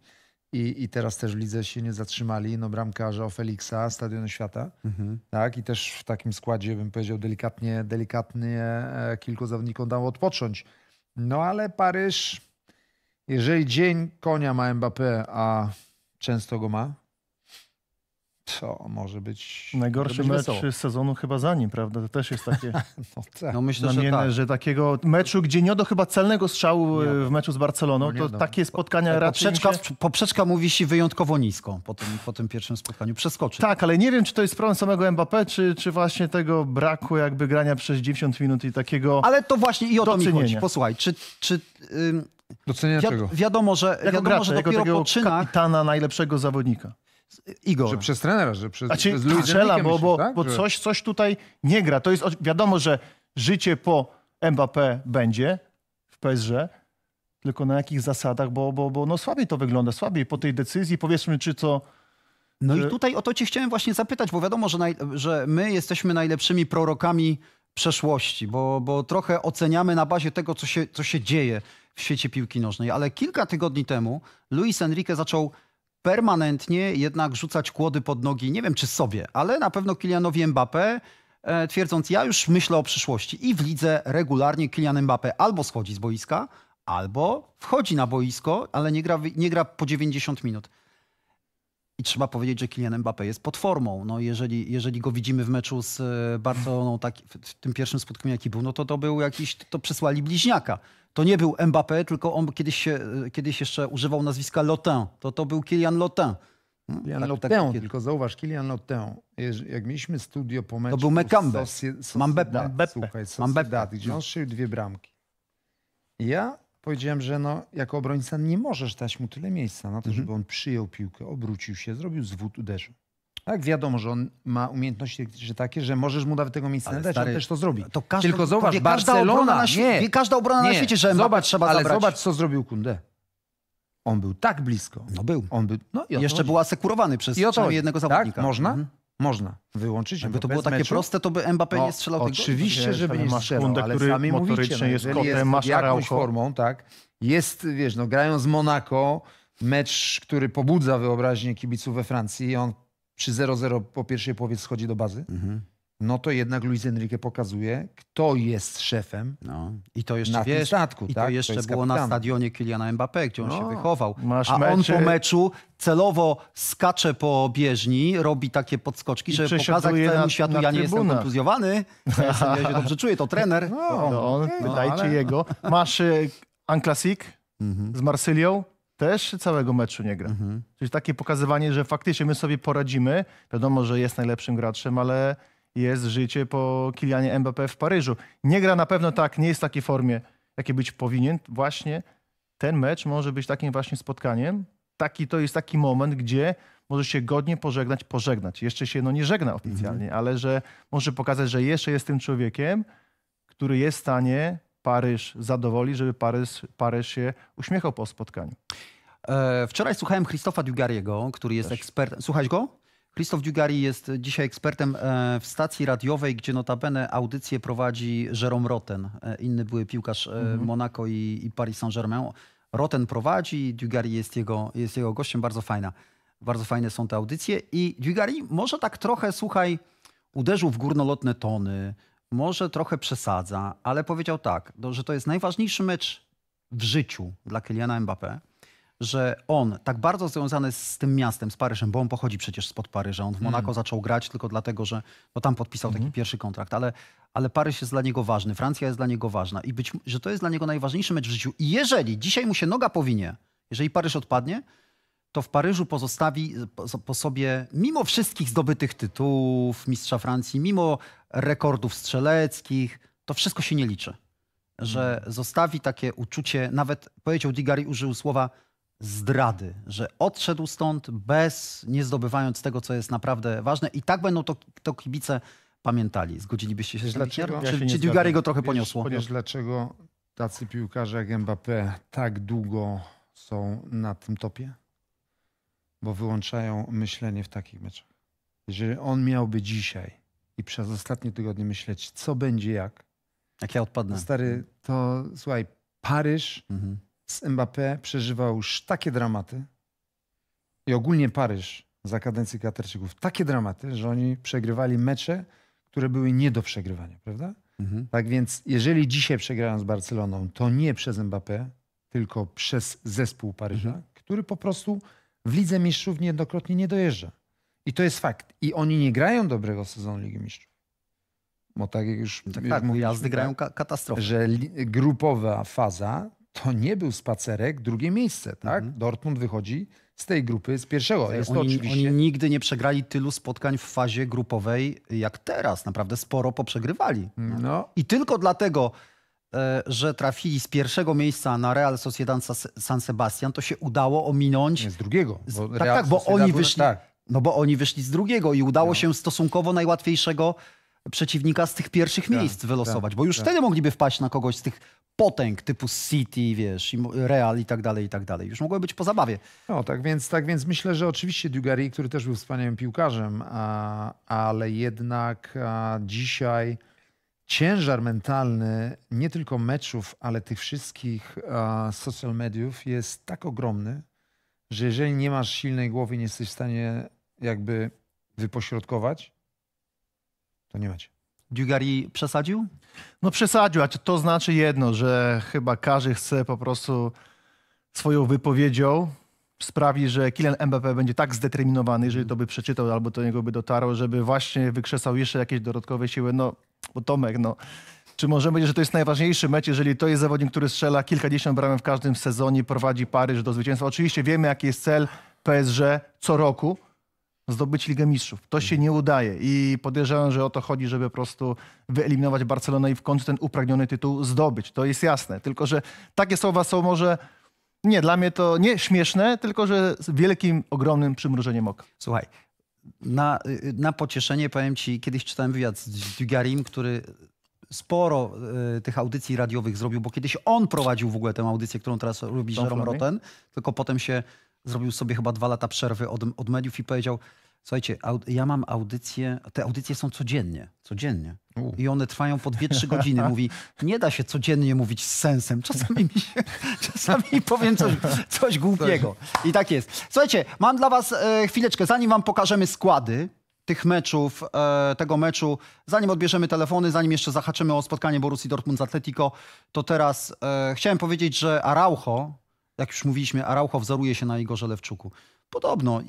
i, i teraz też w lidze się nie zatrzymali, no bramkarze o Felixa, Stadionu Świata, mhm. tak? I też w takim składzie, bym powiedział, delikatnie, delikatnie e, kilku zawodnikom dało odpocząć. No ale Paryż, jeżeli dzień konia ma Mbappé, a często go ma, co może być. Najgorszy może być mecz wesoło. sezonu chyba za nim, prawda? To też jest takie. (laughs) no, tak. no myślę, że, tak. że takiego meczu, gdzie nie do chyba celnego strzału nie. E, w meczu z Barceloną, to takie spotkania po, e, raczej. Poprzeczka, się... poprzeczka mówi się wyjątkowo nisko po tym, po tym pierwszym spotkaniu. Przeskoczy. Tak, ale nie wiem, czy to jest problem samego Mbappé, czy, czy właśnie tego braku jakby grania przez 90 minut i takiego. Ale to właśnie i o to mi chodzi. Posłuchaj, czy. czy ym... Wi- Wiadomo, że, jako wiadomo, gracza, że dopiero jako po czynach... kapitana najlepszego zawodnika. Igor. Że przez trenera, że przez, znaczy, przez bo, bo, tak? bo coś, coś tutaj nie gra. To jest wiadomo, że życie po Mbappé będzie w PSG, tylko na jakich zasadach, bo, bo, bo no słabiej to wygląda, słabiej po tej decyzji. Powiedzmy, czy co... No że... i tutaj o to cię chciałem właśnie zapytać, bo wiadomo, że, naj... że my jesteśmy najlepszymi prorokami przeszłości, bo, bo trochę oceniamy na bazie tego, co się, co się dzieje w świecie piłki nożnej. Ale kilka tygodni temu Luis Enrique zaczął permanentnie jednak rzucać kłody pod nogi, nie wiem czy sobie, ale na pewno Kilianowi Mbappé, e, twierdząc ja już myślę o przyszłości i w lidze regularnie Kilian Mbappé albo schodzi z boiska, albo wchodzi na boisko, ale nie gra, nie gra po 90 minut. I trzeba powiedzieć, że Kylian Mbappé jest pod formą. No jeżeli, jeżeli go widzimy w meczu z e, Barceloną, tak, w tym pierwszym spotkaniu jaki był, no to to był jakiś, to przysłali bliźniaka. To nie był Mbappé, tylko on kiedyś, e, kiedyś jeszcze używał nazwiska Lotin. To to był Kylian Lotin. Hmm? Kilian tak, tak, Lotin, tak, tylko zauważ, Kilian Lotin, jak mieliśmy studio po meczu... To był Mekambe, Mambepe. Mam Sociedad, gdzie on strzelił dwie bramki. Ja powiedziałem, że no, jako obrońca nie możesz dać mu tyle miejsca na to, mhm. żeby on przyjął piłkę, obrócił się, zrobił zwód, uderzył. Tak, wiadomo, że on ma umiejętności tak, że takie, że możesz mu nawet tego miejsca nie dać, stary, on też to zrobi. To każdy, Tylko zobacz, wie, Barcelona, nie, wie, każda obrona nie, na świecie, że zobacz, trzeba ale zabrać. zobacz, co zrobił Kunde. On był tak blisko. No był. On był no i Jeszcze był asekurowany przez I jednego tak? zawodnika. Tak? Można? Mhm. Można wyłączyć. Mbappé Gdyby to było takie meczu? proste, to by Mbappé no, nie strzelał Oczywiście, tego. żeby nie strzelał, Kunde, ale który sami mówicie, jest no, kotem, masz jakąś formą, tak? Jest, wiesz, no grają z Monaco, mecz, który pobudza wyobraźnię kibiców we Francji on przy 0-0 po pierwszej połowie schodzi do bazy. Mhm no to jednak Luis Enrique pokazuje, kto jest szefem no. I to jeszcze, na wiesz, statku. I tak? to jeszcze to było na stadionie Kiliana Mbappé, gdzie on no. się wychował. Masz A on po meczu celowo skacze po bieżni, robi takie podskoczki, I żeby pokazać całemu światu, ja nie jestem kontuzjowany, (laughs) ja, się dobrze czuję, to trener. No, no, on, no, wydajcie ale... jego. Masz y, Anklasik mhm. z Marsylią, też całego meczu nie gra. Mhm. Czyli takie pokazywanie, że faktycznie my sobie poradzimy. Wiadomo, że jest najlepszym graczem, ale jest życie po Kilianie Mbappé w Paryżu. Nie gra na pewno tak, nie jest w takiej formie, jakie być powinien. Właśnie ten mecz może być takim właśnie spotkaniem. Taki to jest taki moment, gdzie może się godnie pożegnać, pożegnać. Jeszcze się no, nie żegna oficjalnie, mhm. ale że może pokazać, że jeszcze jest tym człowiekiem, który jest w stanie Paryż zadowoli, żeby Paryż, Paryż się uśmiechał po spotkaniu. E, wczoraj słuchałem Christofa Dugariego, który jest ekspertem. Słuchać go? Krzysztof Dziugari jest dzisiaj ekspertem e, w stacji radiowej, gdzie notabene audycję prowadzi Jerome Roten, e, inny były piłkarz e, mhm. Monaco i, i Paris Saint-Germain. Roten prowadzi, Dziugari jest jego, jest jego gościem, bardzo fajna. Bardzo fajne są te audycje i Dziugari może tak trochę, słuchaj, uderzył w górnolotne tony, może trochę przesadza, ale powiedział tak, no, że to jest najważniejszy mecz w życiu dla Kyliana Mbappé że on, tak bardzo związany z tym miastem, z Paryżem, bo on pochodzi przecież spod Paryża, on w Monako mm. zaczął grać tylko dlatego, że bo no tam podpisał mm. taki mhm. pierwszy kontrakt, ale, ale Paryż jest dla niego ważny, Francja jest dla niego ważna i być, że to jest dla niego najważniejszy mecz w życiu. I jeżeli dzisiaj mu się noga powinie, jeżeli Paryż odpadnie, to w Paryżu pozostawi po sobie, mimo wszystkich zdobytych tytułów mistrza Francji, mimo rekordów strzeleckich, to wszystko się nie liczy. Że mm. zostawi takie uczucie, nawet powiedział Digari, użył słowa zdrady, że odszedł stąd bez, nie zdobywając tego, co jest naprawdę ważne. I tak będą to, to kibice pamiętali. Zgodzilibyście się, dlaczego? Ja czy, czy go trochę poniosło? Wiesz, dlaczego tacy piłkarze jak Mbappé tak długo są na tym topie? Bo wyłączają myślenie w takich meczach. Jeżeli on miałby dzisiaj i przez ostatnie tygodnie myśleć, co będzie jak. Jak ja odpadnę. Stary, to słuchaj, Paryż, mhm z Mbappé przeżywał już takie dramaty i ogólnie Paryż za kadencji Katarczyków takie dramaty, że oni przegrywali mecze, które były nie do przegrywania, prawda? Mhm. Tak więc jeżeli dzisiaj przegrają z Barceloną, to nie przez Mbappé, tylko przez zespół Paryża, mhm. który po prostu w Lidze Mistrzów niejednokrotnie nie dojeżdża. I to jest fakt. I oni nie grają dobrego sezonu Ligi Mistrzów. Bo tak jak już no tak, tak, mówiliśmy, jazdy tak, grają katastrofę. Że grupowa faza to nie był spacerek, drugie miejsce, tak? Mhm. Dortmund wychodzi z tej grupy, z pierwszego. Jest oni, to oczywiście... oni nigdy nie przegrali tylu spotkań w fazie grupowej jak teraz. Naprawdę sporo poprzegrywali. No. I tylko dlatego, e, że trafili z pierwszego miejsca na Real Sociedad San Sebastian, to się udało ominąć... Nie, z drugiego. Bo tak, tak Real tak, bo oni wyszli... Tak. No bo oni wyszli z drugiego i udało no. się stosunkowo najłatwiejszego przeciwnika z tych pierwszych tak, miejsc tak, wylosować, bo już tak. wtedy mogliby wpaść na kogoś z tych potęg typu City, wiesz, Real i tak dalej, i tak dalej. Już mogłoby być po zabawie. No, tak więc, tak więc myślę, że oczywiście Dugarry, który też był wspaniałym piłkarzem, a, ale jednak a, dzisiaj ciężar mentalny nie tylko meczów, ale tych wszystkich a, social mediów jest tak ogromny, że jeżeli nie masz silnej głowy, nie jesteś w stanie jakby wypośrodkować, to nie macie. Dugari przesadził? No przesadził, a to znaczy jedno, że chyba każdy chce po prostu swoją wypowiedzią sprawi, że Kilian Mbp będzie tak zdeterminowany, jeżeli to by przeczytał albo do niego by dotarło, żeby właśnie wykrzesał jeszcze jakieś dodatkowe siły. No, bo Tomek, no, czy możemy powiedzieć, że to jest najważniejszy mecz, jeżeli to jest zawodnik, który strzela kilkadziesiąt bramek w każdym sezonie, prowadzi Paryż do zwycięstwa? Oczywiście wiemy, jaki jest cel PSG co roku, zdobyć Ligę Mistrzów. To się nie udaje i podejrzewam, że o to chodzi, żeby po prostu wyeliminować Barcelonę i w końcu ten upragniony tytuł zdobyć. To jest jasne. Tylko, że takie słowa są może... Nie, dla mnie to nie śmieszne, tylko że z wielkim, ogromnym przymrużeniem oka. Słuchaj, na, na pocieszenie powiem ci, kiedyś czytałem wywiad z Dugarim, który sporo y, tych audycji radiowych zrobił, bo kiedyś on prowadził w ogóle tę audycję, którą teraz robi Jerome Roten, tylko potem się zrobił sobie chyba dwa lata przerwy od, od mediów i powiedział, słuchajcie, ja mam audycje, te audycje są codziennie, codziennie. U. I one trwają po 2-3 godziny. Mówi, nie da się codziennie mówić z sensem. Czasami, mi się, (laughs) czasami powiem coś, coś głupiego. I tak jest. Słuchajcie, mam dla was e, chwileczkę, zanim wam pokażemy składy tych meczów, e, tego meczu, zanim odbierzemy telefony, zanim jeszcze zahaczymy o spotkanie Borussii Dortmund z Atletico, to teraz e, chciałem powiedzieć, że Araujo, jak już mówiliśmy, Arauchow wzoruje się na Igorze Lewczuku. Podobno,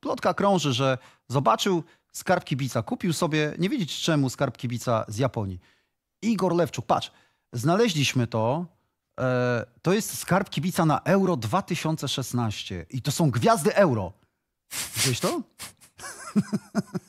plotka krąży, że zobaczył skarb kibica, kupił sobie, nie wiedzieć czemu, skarb kibica z Japonii. Igor Lewczuk, patrz, znaleźliśmy to, e, to jest skarb kibica na Euro 2016 i to są gwiazdy Euro. Widziałeś to? (laughs)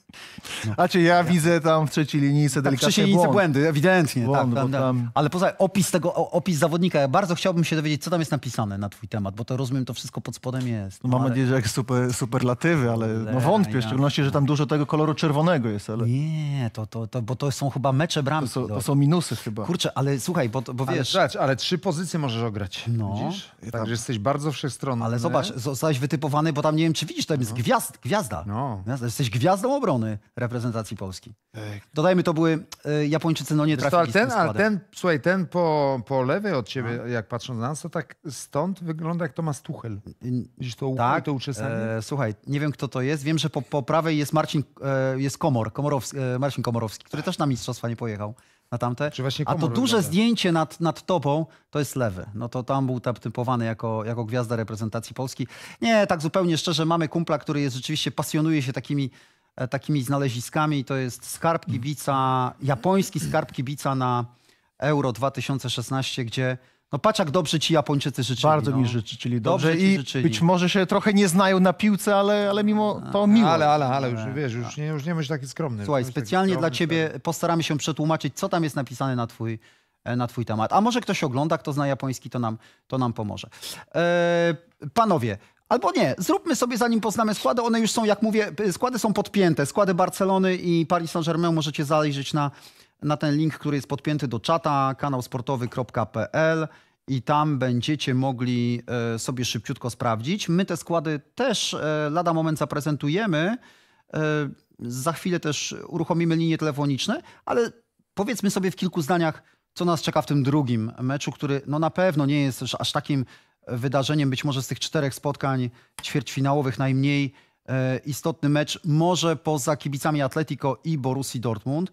No. A czy ja, widzę tam w trzeciej linijce delikatnie tak, w trzeciej linijce błędy, ewidentnie. Tak, błąd, tak, tam... Ale poza opis tego, opis zawodnika, ja bardzo chciałbym się dowiedzieć, co tam jest napisane na twój temat, bo to rozumiem, to wszystko pod spodem jest. No, mam ale... nadzieję, że jak super, superlatywy, ale no wątpię, w szczególności, że tam dużo tego koloru czerwonego jest. Ale... Nie, to, to, to, bo to są chyba mecze bramki. To, to są, minusy chyba. Kurczę, ale słuchaj, bo, bo ale, wiesz... Zobacz, ale trzy pozycje możesz ograć, no. widzisz? Także jesteś bardzo wszechstronny. Ale zobacz, zostałeś wytypowany, bo tam nie wiem, czy widzisz, tam jest no. gwiazd, gwiazda. No. Jesteś gwiazdą obrony strony reprezentacji Polski. Tak. Dodajmy, to były y, Japończycy, no nie trafili Wiesz, ten, ale ten, słuchaj, ten po, po lewej od ciebie, A. jak patrząc na nas, to tak stąd wygląda jak Tomasz Tuchel. Widzisz to, tak? to uczesanie? E, słuchaj, nie wiem kto to jest. Wiem, że po, po prawej jest Marcin, e, jest Komor, Komorowski, e, Marcin Komorowski, który też na mistrzostwa nie pojechał na tamte. A to duże zdjęcie nad, nad topą to jest lewy. No to tam był typowany jako, jako gwiazda reprezentacji Polski. Nie, tak zupełnie szczerze, mamy kumpla, który jest rzeczywiście pasjonuje się takimi E, takimi znaleziskami. To jest skarb kibica, japoński skarb kibica na Euro 2016, gdzie no patrz jak dobrze ci Japończycy życzyli. Bardzo no. mi życzyli dobrze, dobrze i życzyli. być może się trochę nie znają na piłce, ale, ale mimo no, to miło. Ale, ale, ale, już wiesz, tak. już nie, już nie myśl taki skromny. Słuchaj, specjalnie skromny, dla ciebie tak. postaramy się przetłumaczyć, co tam jest napisane na twój, e, na twój temat. A może ktoś ogląda, kto zna japoński, to nam, to nam pomoże. E, panowie, Albo nie, zróbmy sobie zanim poznamy składy, one już są, jak mówię, składy są podpięte. Składy Barcelony i Paris Saint-Germain możecie zajrzeć na, na ten link, który jest podpięty do czata, kanałsportowy.pl i tam będziecie mogli e, sobie szybciutko sprawdzić. My te składy też e, lada moment zaprezentujemy. E, za chwilę też uruchomimy linie telefoniczne, ale powiedzmy sobie w kilku zdaniach, co nas czeka w tym drugim meczu, który no na pewno nie jest aż takim wydarzeniem być może z tych czterech spotkań ćwierćfinałowych najmniej e, istotny mecz, może poza kibicami Atletico i Borussi Dortmund.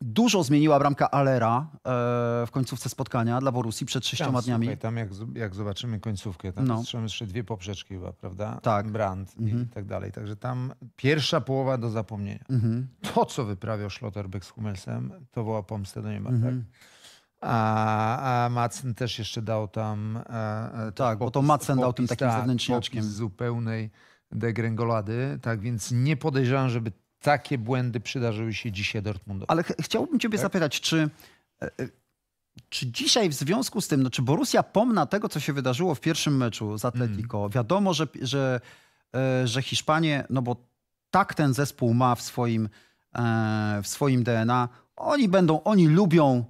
Dużo zmieniła bramka Alera e, w końcówce spotkania dla Borusi przed sześcioma tam, dniami. Słuchaj, tam jak, jak, zobaczymy końcówkę, tam no. jeszcze dwie poprzeczki chyba, prawda? Tak. Brand mhm. i tak dalej. Także tam pierwsza połowa do zapomnienia. Mhm. To, co wyprawiał Schlotterbeck z Hummelsem, to woła pomstę do nieba. Mhm. Tak? A, a Macen też jeszcze dał tam. E, e tak, popis, bo to Macen dał tym takim tak, zewnętrznym zewnętrzniaczkiem. zupełnej degręgolady. Tak więc nie podejrzewam, żeby takie błędy przydarzyły się dzisiaj Dortmundowi. Ale ch chciałbym Ciebie tak? zapytać, czy. E, e, czy dzisiaj w związku z tym, no, czy Borussia pomna tego, co się wydarzyło w pierwszym meczu z Atletico? Mm. Wiadomo, że, że, e, że Hiszpanie, no bo tak ten zespół ma w swoim, w swoim DNA, oni będą, oni lubią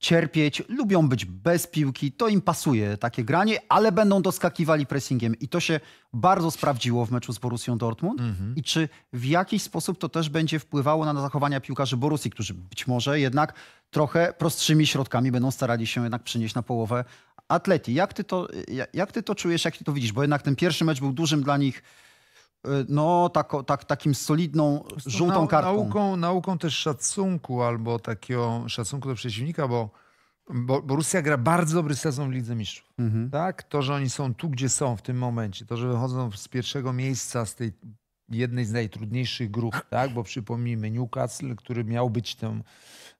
cierpieć, lubią być bez piłki, to im pasuje takie granie, ale będą doskakiwali pressingiem i to się bardzo sprawdziło w meczu z Borussią Dortmund. Mm -hmm. I czy w jakiś sposób to też będzie wpływało na zachowania piłkarzy Borussii, którzy być może jednak trochę prostszymi środkami będą starali się jednak przynieść na połowę Atleti. Jak ty to, jak ty to czujesz, jak ty to widzisz? Bo jednak ten pierwszy mecz był dużym dla nich Y, no, tak, tak, takim solidną, żółtą kartką Nauką, nauką też szacunku albo takiego szacunku do przeciwnika, bo, bo, bo Rosja gra bardzo dobry sezon w Lidze Mistrzów. Mhm. Tak? To, że oni są tu, gdzie są w tym momencie, to, że wychodzą z pierwszego miejsca z tej jednej z najtrudniejszych grup, tak? bo przypomnijmy Newcastle, który miał być tym,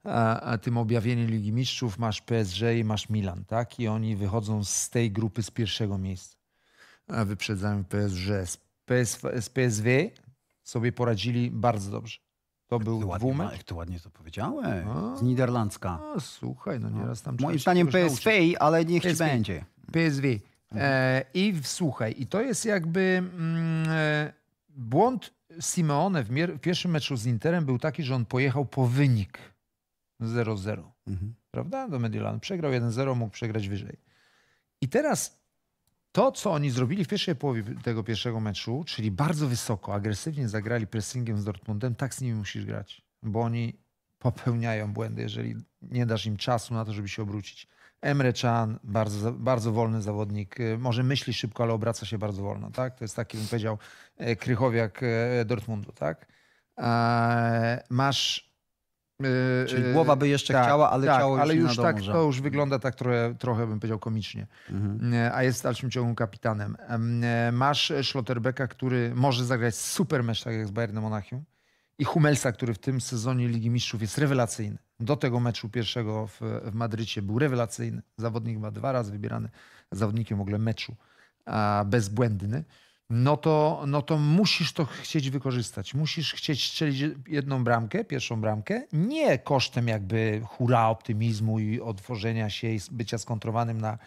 a, e, a e, tym objawieniem Ligi Mistrzów, masz PSG i masz Milan. Tak? I oni wychodzą z tej grupy z pierwszego miejsca. A e, wyprzedzają PSG z PSV, z PSW sobie poradzili bardzo dobrze. To jak był dwumecz. Jak to ładnie to powiedziałem. z Niderlandzka. A, słuchaj, no nieraz tam... Moim zdaniem PSV, ale niech PSV. ci będzie. PSW. E, I słuchaj, i to jest jakby mm, e, błąd Simeone w, w, pierwszym meczu z Interem był taki, że on pojechał po wynik 0-0. Mhm. Prawda? Do Mediolanu. Przegrał 1-0, mógł przegrać wyżej. I teraz to, co oni zrobili w pierwszej połowie tego pierwszego meczu, czyli bardzo wysoko, agresywnie zagrali pressingiem z Dortmundem, tak z nimi musisz grać, bo oni popełniają błędy, jeżeli nie dasz im czasu na to, żeby się obrócić. Emre Can, bardzo, bardzo wolny zawodnik, y, może myśli szybko, ale obraca się bardzo wolno, tak? To jest taki, bym powiedział, e, krychowiak e, Dortmundu, tak? E, masz Yy, Czyli yy, głowa by jeszcze tak, chciała, ale tak, ciało już ale już tak to już mhm. wygląda tak trochę, trochę bym powiedział komicznie. Mhm. A jest w dalszym ciągu kapitanem. Masz Schlotterbecka, który może zagrać super mecz, tak jak z Bayernem Monachium i Hummelsa, który w tym sezonie Ligi Mistrzów jest rewelacyjny. Do tego meczu pierwszego w, w Madrycie był rewelacyjny. Zawodnik ma dwa razy wybierany zawodnikiem w ogóle meczu, a bezbłędny no to, no to musisz to chcieć wykorzystać. Musisz chcieć strzelić jedną bramkę, pierwszą bramkę, nie kosztem jakby hura optymizmu i otworzenia się i bycia skontrowanym na,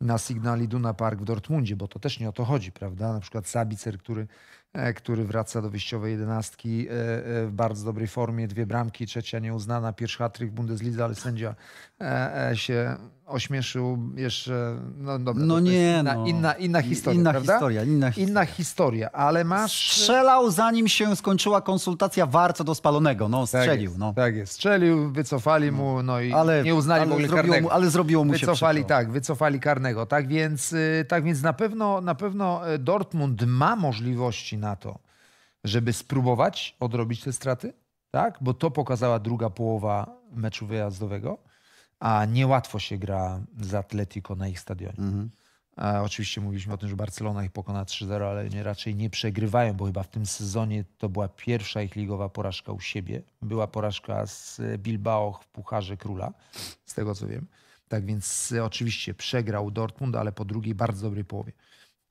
na sygnali Duna Park w Dortmundzie, bo to też nie o to chodzi, prawda? Na przykład Sabicer, który E, który wraca do wyjściowej jedenastki e, e, w bardzo dobrej formie. Dwie bramki, trzecia nieuznana, pierwszy hatryk Bundesliga, ale sędzia się ośmieszył jeszcze. No, dobra, no nie, no. inna, inna, historia, inna historia, inna historia. Inna historia, ale masz... Strzelał zanim się skończyła konsultacja warco do spalonego. No, tak strzelił. Tak jest, no. tak jest. strzelił, wycofali mu, no i ale, nie uznali ale w ogóle mu, ale zrobiło mu się Wycofali, tak, wycofali karnego. Tak więc, y, tak więc na pewno, na pewno Dortmund ma możliwości na to, żeby spróbować odrobić te straty, tak? bo to pokazała druga połowa meczu wyjazdowego, a niełatwo się gra z Atletico na ich stadionie. Mhm. A oczywiście mówiliśmy o tym, że Barcelona ich pokona 3-0, ale nie, raczej nie przegrywają, bo chyba w tym sezonie to była pierwsza ich ligowa porażka u siebie. Była porażka z Bilbao w Pucharze Króla, z tego co wiem. Tak więc e, oczywiście przegrał Dortmund, ale po drugiej bardzo dobrej połowie.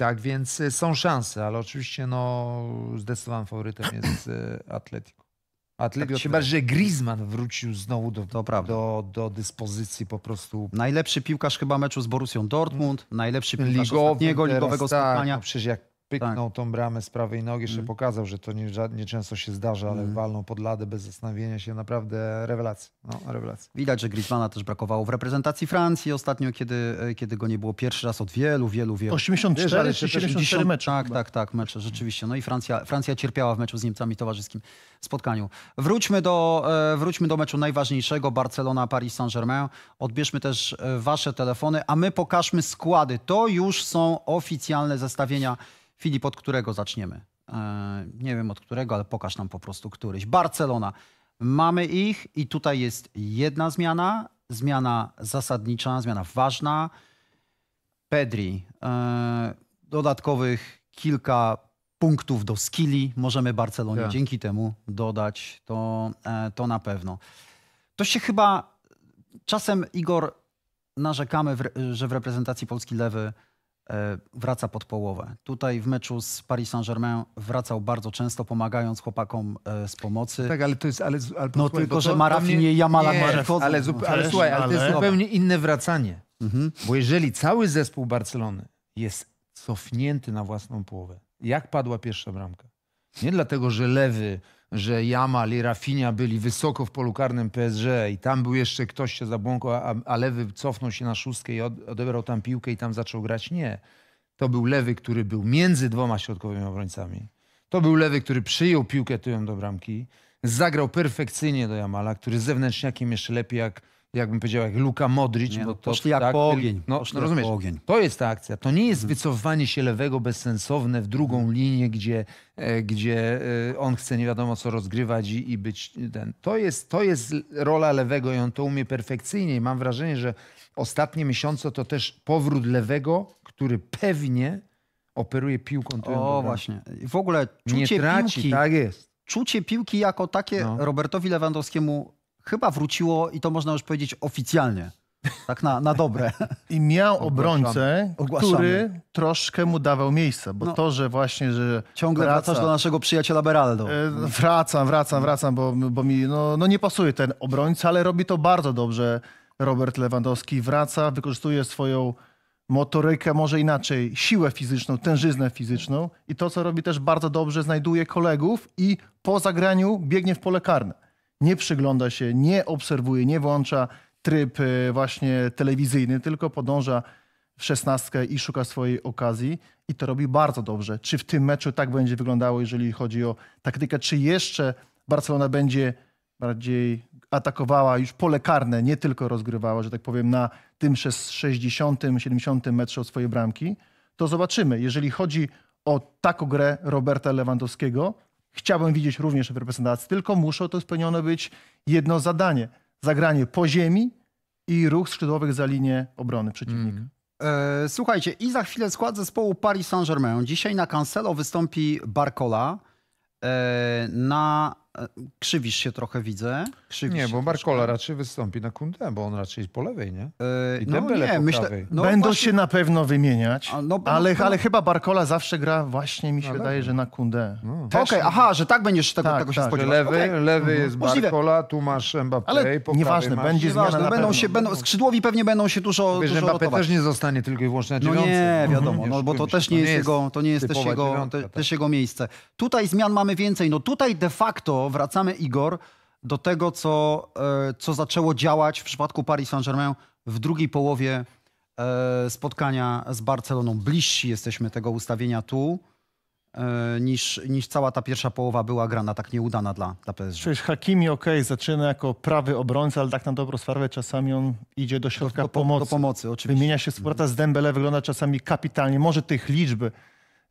Tak więc y, są szanse, ale oczywiście no, zdecydowanym faworytem (clears throat) jest y, Atletico. Atletico, tak, chyba, że Griezmann wrócił znowu do, do, do, do dyspozycji po prostu. Najlepszy piłkarz chyba meczu z Borusią Dortmund, najlepszy piłkarz Ligowy, ostatniego ligowego teraz, spotkania. Tak, przecież jak tak. pyknął tak. tą bramę z prawej nogi, jeszcze mm. pokazał, że to nie, nie często się zdarza, ale mm. walną pod ladę bez zastanowienia się. Naprawdę rewelacja. No, rewelacja. Widać, że Griezmana też brakowało w reprezentacji Francji ostatnio, kiedy, e, kiedy go nie było pierwszy raz od wielu, wielu, wielu. 84 Wiesz, ale 74 mecze. Tak, chyba. tak, tak, mecze, rzeczywiście. No i Francja, Francja cierpiała w meczu z Niemcami towarzyskim spotkaniu. Wróćmy do, e, wróćmy do meczu najważniejszego, Barcelona-Paris Saint-Germain. Odbierzmy też e, wasze telefony, a my pokażmy składy. To już są oficjalne zestawienia Filip, od którego zaczniemy? E, nie wiem od którego, ale pokaż nam po prostu któryś. Barcelona. Mamy ich i tutaj jest jedna zmiana, zmiana zasadnicza, zmiana ważna. Pedri. E, dodatkowych kilka punktów do skilli możemy Barcelonie tak. dzięki temu dodać. To, e, to na pewno. To się chyba czasem, Igor, narzekamy, że w reprezentacji Polski lewy E, wraca pod połowę. Tutaj w meczu z Paris Saint-Germain wracał bardzo często, pomagając chłopakom e, z pomocy. Tak, ale to jest... Ale, ale no słuchaj, tylko, że Marafi nie Jamala nie, wchodzą. Ale, zup- ale, słuchaj, ale, ale to jest zupełnie inne wracanie. Mhm. Bo jeżeli cały zespół Barcelony jest cofnięty na własną połowę, jak padła pierwsza bramka? Nie dlatego, że lewy że Jamal i Rafinha byli wysoko w polu karnym PSG i tam był jeszcze ktoś się zabłąkał, a, a lewy cofnął się na szóstkę i odebrał tam piłkę i tam zaczął grać. Nie. To był lewy, który był między dwoma środkowymi obrońcami. To był lewy, który przyjął piłkę tyłem do bramki. Zagrał perfekcyjnie do Jamala, który zewnętrzniakiem jeszcze lepiej jak jakbym powiedział, jak Luka Modric. Nie, bo no to, poszli jak tak, po ogień. No, no rozumiesz, ogień. to jest ta akcja. To nie jest mhm. wycofanie się lewego bezsensowne w drugą mhm. linię, gdzie, e, gdzie e, on chce nie wiadomo co rozgrywać i, i być ten. To jest, to jest rola lewego i on to umie perfekcyjnie. I mam wrażenie, że ostatnie miesiące to też powrót lewego, który pewnie operuje piłką. O, właśnie. W ogóle czucie nie traci, piłki. Tak jest. Czucie piłki jako takie no. Robertowi Lewandowskiemu chyba wróciło i to można już powiedzieć oficjalnie. Tak na, na dobre. I miał obrońcę, który troszkę mu dawał miejsca, bo no. to, że właśnie, że Ciągle wraca, wracasz do naszego przyjaciela Beraldo. E, wracam, wracam, wracam, bo, bo mi no, no nie pasuje ten obrońca, ale robi to bardzo dobrze Robert Lewandowski. Wraca, wykorzystuje swoją motorykę, może inaczej, siłę fizyczną, tężyznę fizyczną i to, co robi też bardzo dobrze, znajduje kolegów i po zagraniu biegnie w pole karne nie przygląda się, nie obserwuje, nie włącza tryb e, właśnie telewizyjny, tylko podąża w szesnastkę i szuka swojej okazji i to robi bardzo dobrze. Czy w tym meczu tak będzie wyglądało, jeżeli chodzi o taktykę, czy jeszcze Barcelona będzie bardziej atakowała już pole karne, nie tylko rozgrywała, że tak powiem, na tym 60-70 metrze od swojej bramki, to zobaczymy. Jeżeli chodzi o taką grę Roberta Lewandowskiego, chciałbym widzieć również w reprezentacji, tylko muszą to spełnione być jedno zadanie. Zagranie po ziemi i ruch skrzydłowych za linię obrony przeciwnika. Mm. E, słuchajcie, i za chwilę skład zespołu Paris Saint-Germain. Dzisiaj na Cancelo wystąpi Barcola, e, na E, krzywisz się trochę, widzę. Krzywisz nie, bo Markola raczej wystąpi na Kundę, bo on raczej po lewej, nie? E, I no nie, myślę, no Będą właśnie... się na pewno wymieniać, no, ale, no, no. ale chyba Barkola zawsze gra właśnie, mi się wydaje, że na Kundę. No. Okej, okay, aha, że tak będziesz tego, tak, tego się tak. spodziewał. Lewy, okay. lewy mhm. jest Możliwe. Barkola, tu masz Mbappé, ale po nieważne, masz... będzie nieważne, zmiana będą Się, będą, skrzydłowi pewnie będą się dużo, Wiesz, dużo Mbappé też nie zostanie tylko i wyłącznie na dziewiątce. No nie, mhm. wiadomo, no, bo to też nie jest jego, to nie jest tak. też jego miejsce. Tutaj zmian mamy więcej, no tutaj de facto wracamy, Igor, do tego, co, e, co zaczęło działać w przypadku Paris Saint-Germain w drugiej połowie e, spotkania z Barceloną. Bliżsi jesteśmy tego ustawienia tu e, niż, niż cała ta pierwsza połowa była grana tak nieudana dla, dla PSG. Przecież Hakimi ok, zaczyna jako prawy obrońca, ale tak na dobrą sprawę czasami on idzie do środka do, do, pomocy. Do pomocy oczywiście. Wymienia się współpraca z Dembele, wygląda czasami kapitalnie. Może tych liczb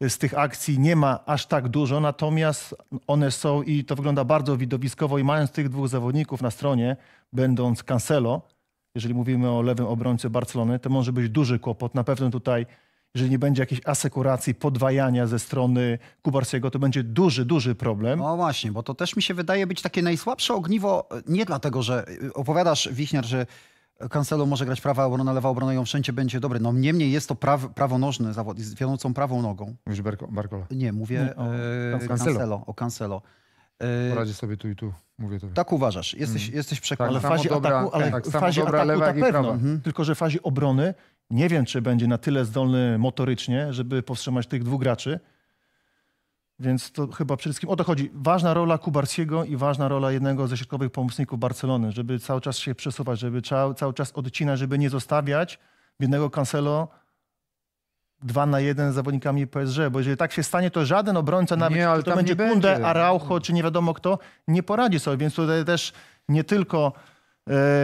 z tych akcji nie ma aż tak dużo, natomiast one są i to wygląda bardzo widowiskowo i mając tych dwóch zawodników na stronie, będąc Cancelo, jeżeli mówimy o lewym obrońcy Barcelony, to może być duży kłopot. Na pewno tutaj, jeżeli nie będzie jakiejś asekuracji, podwajania ze strony Kubarskiego, to będzie duży, duży problem. No właśnie, bo to też mi się wydaje być takie najsłabsze ogniwo, nie dlatego, że opowiadasz, Wichniar, że Cancelo może grać prawa obrona, lewa obrona i on wszędzie będzie dobry. No niemniej jest to praw, prawonożny zawód z wiodącą prawą nogą. Mówisz Barkola? Nie, mówię o, Cancelo. E, Cancelo. O Cancelo. E, Poradzi sobie tu i tu, mówię to. Tak uważasz, jesteś, mm. jesteś przekonany. Tak, w fazie dobra, ataku, ale tak, tak w fazie dobra, ataku tak pewno, mhm. tylko że w fazie obrony nie wiem, czy będzie na tyle zdolny motorycznie, żeby powstrzymać tych dwóch graczy, więc to chyba przede wszystkim o to chodzi. Ważna rola Kubarskiego i ważna rola jednego ze środkowych pomocników Barcelony, żeby cały czas się przesuwać, żeby cały, cały czas odcinać, żeby nie zostawiać biednego Cancelo dwa na jeden z zawodnikami PSG, bo jeżeli tak się stanie, to żaden obrońca, nawet nie, to będzie Kunde, Araujo czy nie wiadomo kto, nie poradzi sobie. Więc tutaj też nie tylko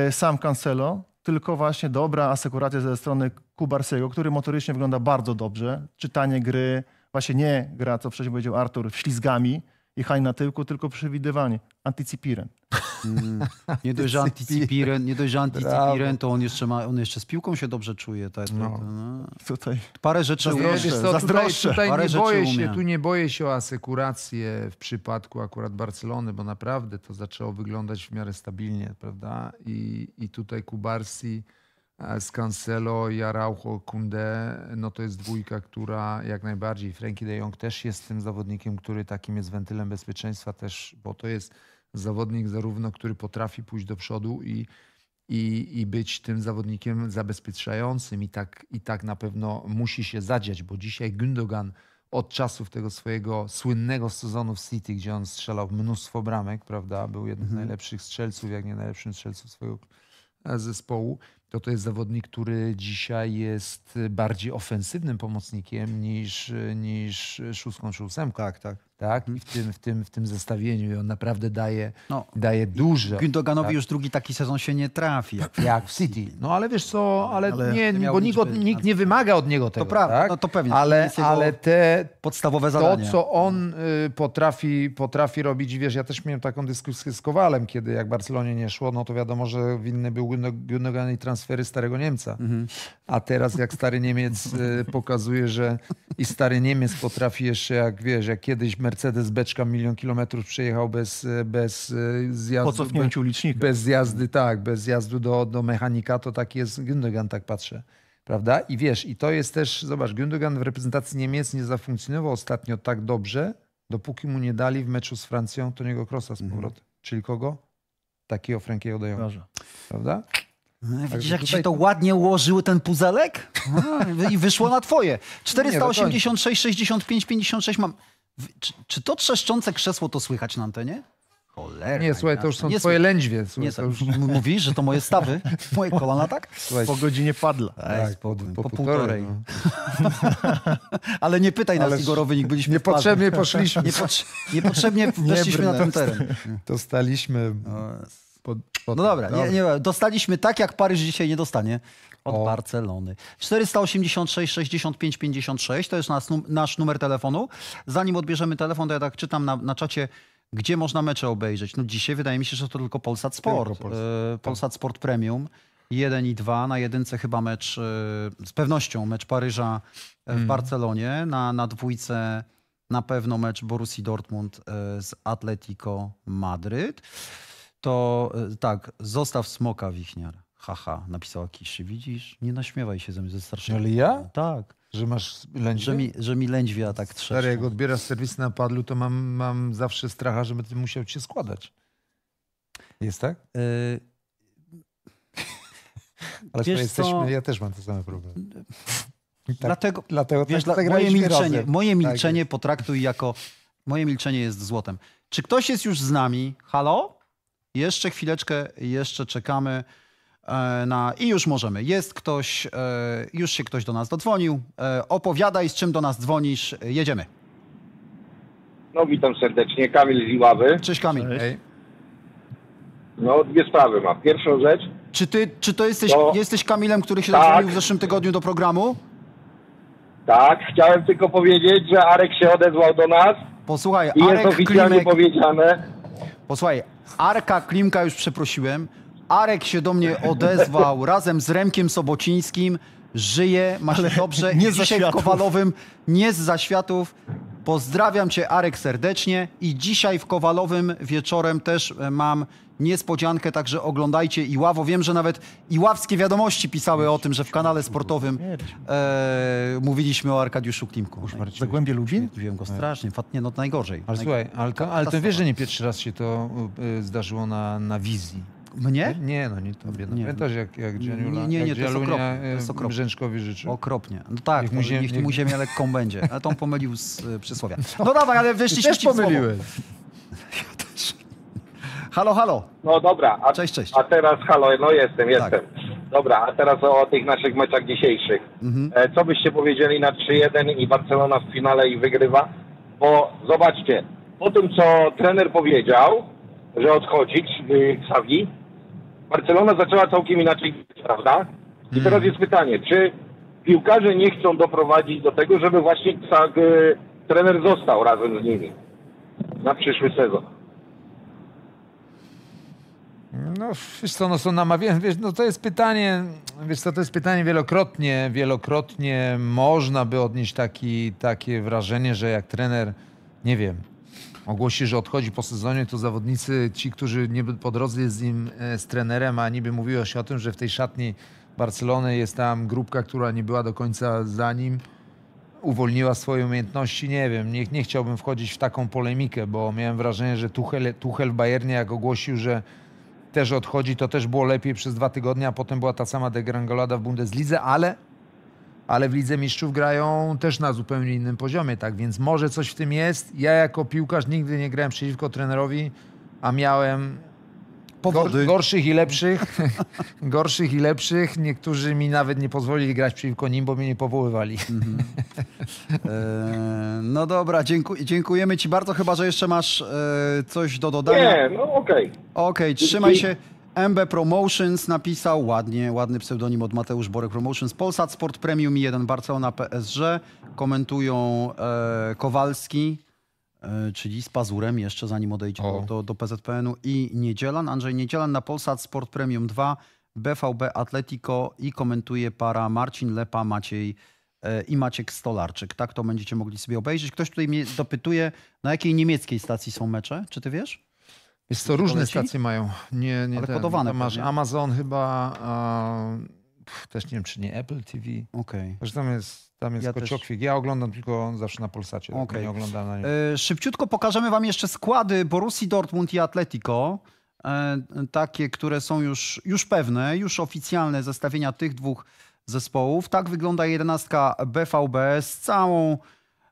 e, sam Cancelo, tylko właśnie dobra asekuracja ze strony Kubarskiego, który motorycznie wygląda bardzo dobrze. Czytanie gry, Właśnie nie gra, co wcześniej powiedział Artur, ślizgami, jechaj na tyłku, tylko przewidywanie. Antycipiren. Mm, (laughs) nie dość, że antycipiren, nie dość, że antycipiren to on jeszcze, ma, on jeszcze z piłką się dobrze czuje. Tak, no. no. Tutaj parę rzeczy zazdroszczę. Co, zazdroszczę. Tutaj, tutaj nie boję się, tu nie boję się o asekurację w przypadku akurat Barcelony, bo naprawdę to zaczęło wyglądać w miarę stabilnie, prawda? I, i tutaj Kubarsi z Cancelo i Araujo Kunde, no to jest dwójka, która jak najbardziej, Frankie de Jong też jest tym zawodnikiem, który takim jest wentylem bezpieczeństwa też, bo to jest zawodnik zarówno, który potrafi pójść do przodu i, i, i być tym zawodnikiem zabezpieczającym i tak, i tak na pewno musi się zadziać, bo dzisiaj Gündogan od czasów tego swojego słynnego sezonu w City, gdzie on strzelał mnóstwo bramek, prawda, był jednym z mhm. najlepszych strzelców, jak nie najlepszym strzelców swojego e, zespołu, to to jest zawodnik, który dzisiaj jest bardziej ofensywnym pomocnikiem niż, niż szóstką czy ósemką. Tak, tak. Tak, mhm. i w tym, w, tym, w tym zestawieniu i on naprawdę daje, no, daje dużo. Gündoganowi tak? już drugi taki sezon się nie trafi. Jak, jak w City. No ale wiesz co, ale, ale nie, bo nikt, nikt nie wymaga od niego tego. To prawda, tak? no to pewnie. Ale, to ale te podstawowe zadanie. To, co on y, potrafi, potrafi robić, wiesz, ja też miałem taką dyskusję z Kowalem, kiedy jak Barcelonie nie szło, no to wiadomo, że winny był Gündogan i trans transfery starego Niemca. Mhm. A teraz jak stary Niemiec e, pokazuje, że i stary Niemiec potrafi jeszcze, jak wiesz, jak kiedyś Mercedes beczka milion kilometrów przejechał bez, e, bez e, zjazdu. Po licznika. Bez zjazdy, tak, bez zjazdu do, do mechanika, to tak jest Gündogan, tak patrzę. Prawda? I wiesz, i to jest też, zobacz, Gündogan w reprezentacji Niemiec nie zafunkcjonował ostatnio tak dobrze, dopóki mu nie dali w meczu z Francją Toniego Krosa z powrotem. Mhm. Czyli kogo? Takiego Frankiego de Prawda? No, widzisz, jak tutaj... to ładnie ułożyły ten puzelek? I wyszło na twoje. 486, 65, 56 mam. Czy, czy to trzeszczące krzesło to słychać na antenie? Cholera. Nie, słuchaj, to już są nie, twoje lędźwie. Słuchaj, nie, to tak. już... Mówisz, że to moje stawy? (laughs) Moje kolana, tak? Słuchaj, po godzinie padla. Ej, tak, po, po, po półtorej. No. (laughs) Ale nie pytaj nas, Ależ... Igor wynik byliśmy Niepotrzebnie poszliśmy. (laughs) Niepotrze... Niepotrzebnie weszliśmy na ten teren. Dostaliśmy... Pod, pod, no dobra, dobra. Nie, nie, dostaliśmy tak, jak Paryż dzisiaj nie dostanie od o. Barcelony. 486 65 56 to jest nasz numer telefonu. Zanim odbierzemy telefon, to ja tak czytam na, na czacie, gdzie można mecze obejrzeć. No dzisiaj wydaje mi się, że to tylko Polsat Sport. Polsat. E, tak. Polsat Sport Premium. 1 i 2. Na jedynce chyba mecz, e, z pewnością mecz Paryża e, w mm. Barcelonie. Na, na dwójce na pewno mecz Borussii Dortmund z Atletico Madryt to e, tak, zostaw smoka wichniar. Haha, napisała Kiszy. Widzisz, nie naśmiewaj się ze mnie ze starszego. Ale ja? Tak. Że masz lędźwie? Że mi, że mi lędźwia tak trzeba. Stary, jak odbierasz serwis na padlu, to mam, mam zawsze stracha, że będę musiał cię składać. Jest tak? Y (laughs) ale wiesz, jesteśmy, ja też mam te same problemy. Tak, dlatego, dlatego tak wiesz, tak, tak moje milczenie, razem. Tak moje milczenie potraktuj jako... Moje milczenie jest złotem. Czy ktoś jest już z nami? Halo? Jeszcze chwileczkę, jeszcze czekamy e, na... I już możemy. Jest ktoś, e, już się ktoś do nas dodzwonił. E, opowiadaj, z czym do nas dzwonisz. Jedziemy. No witam serdecznie, Kamil z Iławy. Cześć Kamil. Cześć. No dwie sprawy mam. Pierwszą rzecz... Czy ty, czy to jesteś, to... jesteś Kamilem, który się tak. dodzwonił w tak. zeszłym tygodniu do programu? Tak, chciałem tylko powiedzieć, że Arek się odezwał do nas. Posłuchaj, i jest Arek oficjalnie Klimek. powiedziane. Posłuchaj, Arka Klimka już przeprosiłem. Arek się do mnie odezwał (laughs) razem z Remkiem Sobocińskim. Żyje, ma się dobrze. Nie I dzisiaj w Kowalowym, nie z zaświatów. Pozdrawiam Cię, Arek, serdecznie. I dzisiaj w Kowalowym wieczorem też e, mam niespodziankę, także oglądajcie Iławo. Wiem, że nawet Iławskie Wiadomości pisały o tym, że w kanale sportowym e, mówiliśmy o Arkadiuszu Klimku. Zagłębie ludzi? Wiem go strasznie, fatnie, no najgorzej. Ale słuchaj, ale, to, ale to wiesz, że nie pierwszy raz się to e, zdarzyło na, na wizji. Mnie? Nie, no nie tobie. No. Nie. Pamiętasz jak, jak Dzianiula, nie, nie, nie, jak to jest e, Brzęczkowi życzył? Okropnie. No tak, niech no mu, ziem, niech, niech mu ziemia lekką będzie. A to on pomylił z y, e, przysłowia. No (laughs) dawaj, ale wyszliśmy Ty też pomyliłeś. Ja też. Halo, halo. No dobra. A, cześć, cześć. A teraz halo, no jestem, tak. jestem. Tak. Dobra, a teraz o, tych naszych meczach dzisiejszych. Mhm. E, co byście powiedzieli na 3-1 i Barcelona w finale i wygrywa? Bo zobaczcie, po tym co trener powiedział, że odchodzi, y, Xavi, Barcelona zaczęła całkiem inaczej, prawda? I teraz hmm. jest pytanie, czy piłkarze nie chcą doprowadzić do tego, żeby właśnie tak, e, trener został razem z nimi na przyszły sezon? No, wiesz co, no są namawiane, wiesz, no to jest pytanie, wiesz co, to jest pytanie wielokrotnie, wielokrotnie można by odnieść taki, takie wrażenie, że jak trener, nie wiem, ogłosi, że odchodzi po sezonie, to zawodnicy, ci, którzy niby po drodze z nim, e, z trenerem, a niby mówiło się o tym, że w tej szatni Barcelony jest tam grupka, która nie była do końca za nim, uwolniła swoje umiejętności, nie wiem, nie, nie chciałbym wchodzić w taką polemikę, bo miałem wrażenie, że Tuchel, Tuchel w Bayernie jak ogłosił, że też odchodzi, to też było lepiej przez dwa tygodnie, a potem była ta sama degrangolada w Bundeslidze, ale ale w Lidze Mistrzów grają też na zupełnie innym poziomie, tak więc może coś w tym jest. Ja jako piłkarz nigdy nie grałem przeciwko trenerowi, a miałem Powody. gorszych i lepszych, (laughs) gorszych i lepszych. Niektórzy mi nawet nie pozwolili grać przeciwko nim, bo mnie nie powoływali. Mhm. (laughs) E, no dobra, dziękuj, dziękujemy ci bardzo, chyba że jeszcze masz e, coś do dodania. Nie, no okej. Okay. Okej, okay, trzymaj się. MB Promotions napisał, ładnie, ładny pseudonim od Mateusz Borek Promotions, Polsat Sport Premium 1 Barcelona PSG, komentują e, Kowalski, e, czyli z Pazurem, jeszcze zanim odejdzie do, do PZPN-u i Niedzielan, Andrzej Niedzielan na Polsat Sport Premium 2, BVB Atletico i komentuje para Marcin Lepa, Maciej e, i Maciek Stolarczyk. Tak to będziecie mogli sobie obejrzeć. Ktoś tutaj mnie dopytuje, na jakiej niemieckiej stacji są mecze, czy ty wiesz? Jest to różne stacje mają. Nie, nie Ale ten, Masz Amazon chyba, też nie wiem czy nie Apple TV. Okej. Okay. tam jest, tam jest ja kociokwiek. Ja oglądam tylko zawsze na Polsacie. Okay. Nie oglądam na E, szybciutko pokażemy wam jeszcze składy Borussii Dortmund i Atletico. E, takie, które są już, już pewne, już oficjalne zestawienia tych dwóch zespołów. Tak wygląda jedenastka BVB z całą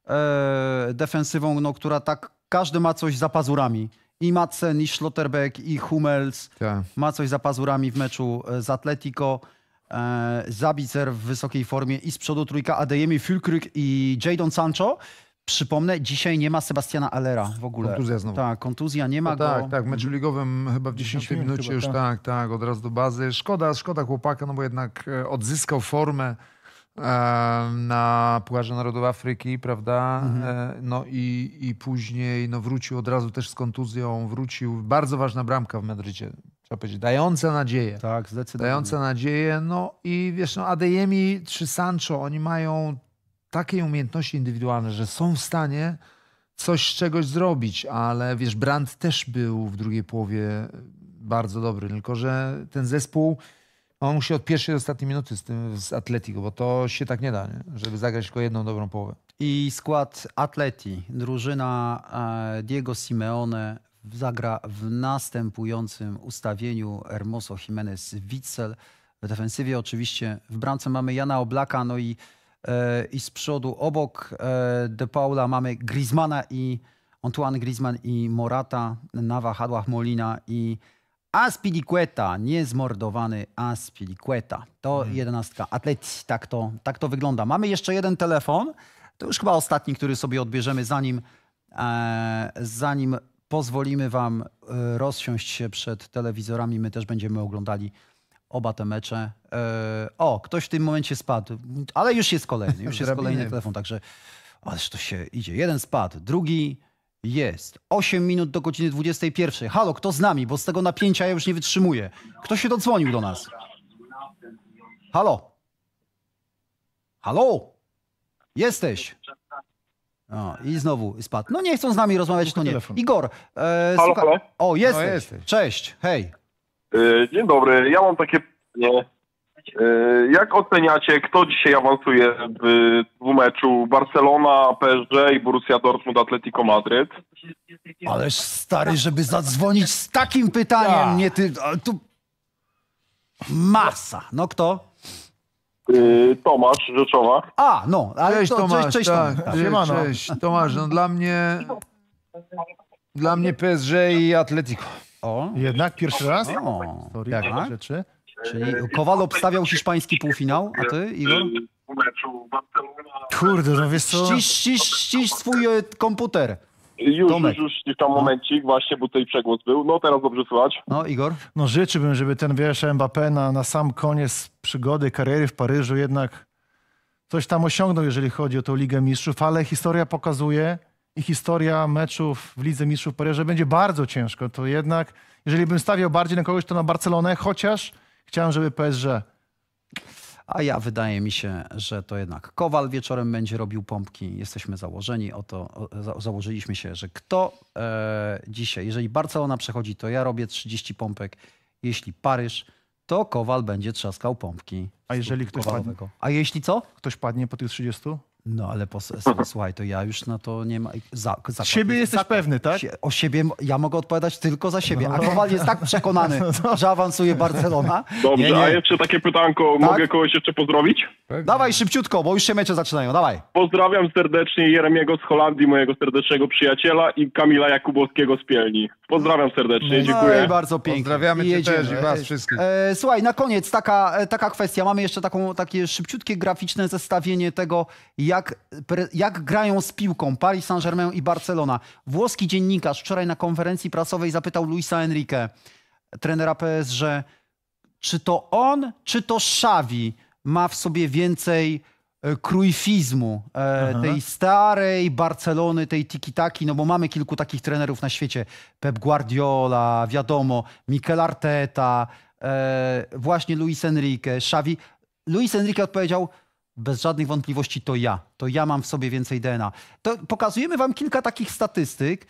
e, defensywą, no, która tak każdy ma coś za pazurami i Madsen, i Schlotterbeck, i Hummels. Tak. Ma coś za pazurami w meczu e, z Atletico. E, Zabicer w wysokiej formie i z przodu trójka Adeyemi Fulkryk i Jadon Sancho. Przypomnę, dzisiaj nie ma Sebastiana Allera w ogóle. Kontuzja znowu. Tak, kontuzja, nie ma no tak, go. Tak, tak, w meczu mhm. ligowym chyba w 10 minucie już, tak. tak, tak, od razu do bazy. Szkoda, szkoda chłopaka, no bo jednak e, odzyskał formę na Płażę Narodową Afryki, prawda? Mhm. E, no i, i później no wrócił od razu też z kontuzją, wrócił. Bardzo ważna bramka w Madrycie, trzeba powiedzieć, dająca nadzieję. Tak, zdecydowanie. Dająca nadzieję, no i wiesz, no Adeyemi czy Sancho, oni mają takie umiejętności indywidualne, że są w stanie coś z czegoś zrobić, ale wiesz, Brand też był w drugiej połowie bardzo dobry, tylko że ten zespół on musi od pierwszej do ostatniej minuty z tym z Atletico, bo to się tak nie da, nie? żeby zagrać tylko jedną dobrą połowę. I skład Atleti, drużyna e, Diego Simeone zagra w następującym ustawieniu Hermoso Jimenez Witzel. W defensywie oczywiście w bramce mamy Jana Oblaka, no i, e, i z przodu obok e, De Paula mamy Griezmana i Antoine Griezmann i Morata na wahadłach Molina i Aspiliqueta, niezmordowany Aspiliqueta. To hmm. jedenastka atleti, tak to, tak to wygląda. Mamy jeszcze jeden telefon, to już chyba ostatni, który sobie odbierzemy, zanim, e, zanim pozwolimy wam e, rozsiąść się przed telewizorami. My też będziemy oglądali oba te mecze. E, o, ktoś w tym momencie spadł, ale już jest kolejny, już jest kolejny telefon, także ależ to się idzie. Jeden spadł, drugi... Jest. 8 minut do godziny 21. Halo, kto z nami? Bo z tego napięcia ja już nie wytrzymuję. Kto się dodzwonił do nas? Halo? Halo? Jesteś? O, I znowu spadł. No nie chcą z nami rozmawiać, to nie. Igor. E, halo, halo? O, no, jesteś. No, jesteś. Cześć, hej. Y, dzień dobry. Ja mam takie pytanie. E, jak oceniacie, kto dzisiaj awansuje w dwumeczu Barcelona, PSG i Borussia Dortmund, Atletico Madryt? Ależ stary, żeby zadzwonić z takim pytaniem, tak. nie ty... Tu... Masa. No kto? E, Tomasz Rzeczowa. A, no, ale cześć, to, Tomasz, cześć, cześć, tak, Tomasz. Tak, tak. cześć, Tomasz, no dla mnie dla mnie PSG i Atletico. O. Jednak pierwszy raz? O. tak, rzeczy. Czyli Kowal obstawiał hiszpański półfinał, a ty, Igor? Kurde, no wiesz co? Ścisz, ścisz, swój komputer. Już, Tomek. już, już tam momencik, właśnie, bo tutaj przegłos był. No teraz dobrze słychać. No Igor? No życzyłbym, żeby ten, wiersz Mbappé na, na sam koniec przygody, kariery w Paryżu jednak coś tam osiągnął, jeżeli chodzi o tę Ligę Mistrzów, ale historia pokazuje i historia meczów w Lidze Mistrzów w Paryżu będzie bardzo ciężko. To jednak, jeżeli bym stawiał bardziej na kogoś, to na Barcelonę, chociaż Chciałem, żeby PSG... A ja wydaje mi się, że to jednak Kowal wieczorem będzie robił pompki. Jesteśmy założeni o to, o, założyliśmy się, że kto e, dzisiaj, jeżeli Barcelona przechodzi, to ja robię 30 pompek. Jeśli Paryż, to Kowal będzie trzaskał pompki. A jeżeli ktoś padnie? A jeśli co? Ktoś padnie po tych 30? No ale posłuchaj, mhm. to ja już na to nie ma... Za, za siebie jesteś za, pewny, tak? O siebie ja mogę odpowiadać tylko za siebie. A Kowal no. jest tak przekonany, (laughs) no. że awansuje Barcelona. Dobrze, nie, nie. a jeszcze takie pytanko. Tak? Mogę kogoś jeszcze pozdrowić? Pewnie. Dawaj szybciutko, bo już się mecze zaczynają. Dawaj. Pozdrawiam serdecznie Jeremiego z Holandii, mojego serdecznego przyjaciela i Kamila Jakubowskiego z Pielni. Pozdrawiam serdecznie, no dziękuję. No bardzo pięknie. Pozdrawiamy cię też i was wszystkich. E, słuchaj, na koniec taka, e, taka kwestia. Mamy jeszcze taką, takie szybciutkie graficzne zestawienie tego, jak jak, jak grają z piłką Paris Saint-Germain i Barcelona. Włoski dziennikarz wczoraj na konferencji prasowej zapytał Luisa Enrique, trenera PSG, czy to on, czy to Xavi ma w sobie więcej krujfizmu, e, e tej starej Barcelony, tej tiki-taki, no bo mamy kilku takich trenerów na świecie. Pep Guardiola, wiadomo, Mikel Arteta, e, właśnie Luis Enrique, Xavi. Luis Enrique odpowiedział, bez żadnych wątpliwości to ja. To ja mam w sobie więcej DNA. To pokazujemy wam kilka takich statystyk.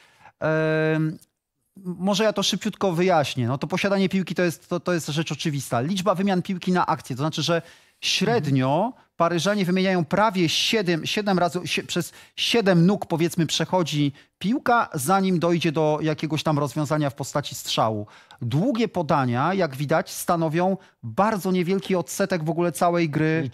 Może ja to szybciutko wyjaśnię. No to posiadanie piłki to jest, to, to jest rzecz oczywista. Liczba wymian piłki na akcję, to znaczy, że średnio mhm. Paryżanie wymieniają prawie 7, 7 razy, przez 7 nóg powiedzmy przechodzi piłka, zanim dojdzie do jakiegoś tam rozwiązania w postaci strzału. Długie podania, jak widać, stanowią bardzo niewielki odsetek w ogóle całej gry.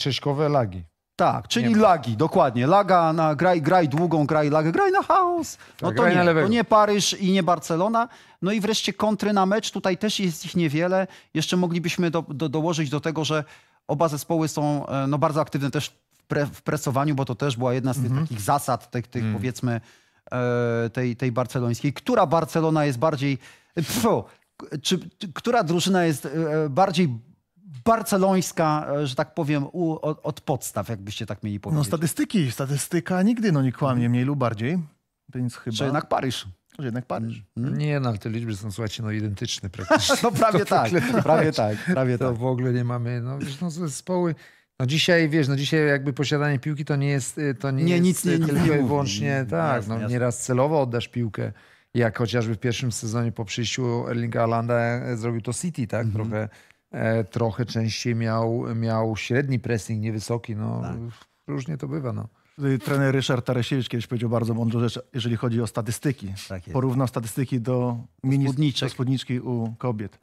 I lagi. Tak, czyli nie lagi, dokładnie. Laga na graj, graj długą, graj lagę, graj na chaos. No tak, to, nie, to nie Paryż i nie Barcelona. No i wreszcie kontry na mecz, tutaj też jest ich niewiele. Jeszcze moglibyśmy do, do, dołożyć do tego, że Oba zespoły są e, no, bardzo aktywne też w, pre, w presowaniu, bo to też była jedna z tych mhm. takich zasad, tych, tych mhm. powiedzmy e, tej, tej barcelońskiej. Która Barcelona jest bardziej... E, Pfu, czy, która drużyna jest bardziej barcelońska, że tak powiem, u, od, od, podstaw, jakbyście tak mieli no, powiedzieć? No statystyki, statystyka nigdy no, nie kłamie, mniej lub bardziej. Więc chyba... Że jednak Paryż to jednak Paryż. Hmm? Nie, no ale te liczby są, słuchajcie, no identyczne praktycznie. (laughs) no prawie (laughs) tak, prawie tak, prawie to tak. w ogóle nie mamy, no wiesz, no zespoły... No dzisiaj, wiesz, no dzisiaj jakby posiadanie piłki to nie jest, y, to nie, nie jest nic nie, y, tylko nie, nie i wyłącznie, tak, jasne, no jasne. nieraz celowo oddasz piłkę, jak chociażby w pierwszym sezonie po przyjściu Erlinga Alanda e, zrobił to City, tak, mhm. trochę, e, trochę częściej miał, miał średni pressing, niewysoki, no tak. różnie to bywa, no. Y, trener Ryszard Tarasiewicz kiedyś powiedział bardzo mądrą rzecz, jeżeli chodzi o statystyki. Tak Porównał statystyki do, mini, do spódniczki u kobiet.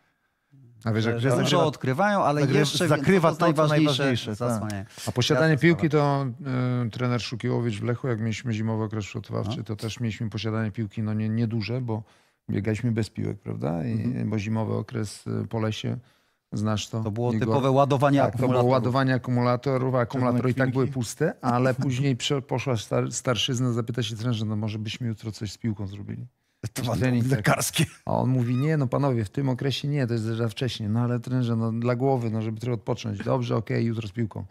A wiesz, że dużo odkrywają, ale jeszcze zakrywa to, to, najważniejsze. Tak. A posiadanie piłki to y, trener Szukiłowicz w Lechu, jak mieliśmy zimowy okres przygotowawczy, no. to też mieliśmy posiadanie piłki no nie, nieduże, bo biegaliśmy bez piłek, prawda? I, mhm. Bo zimowy okres y, po lesie Znasz to? To było typowe ładowanie tak, akumulatorów. To było ładowanie akumulatorów, a akumulatory i tak były puste ale później poszła star starszyzna, zapyta się trenerza, no może byśmy jutro coś z piłką zrobili. To lekarskie. A on mówi, nie no panowie, w tym okresie nie, to jest za wcześnie. No ale trenerze, no dla głowy, no żeby trochę odpocząć. Dobrze, okej, okay, jutro z piłką.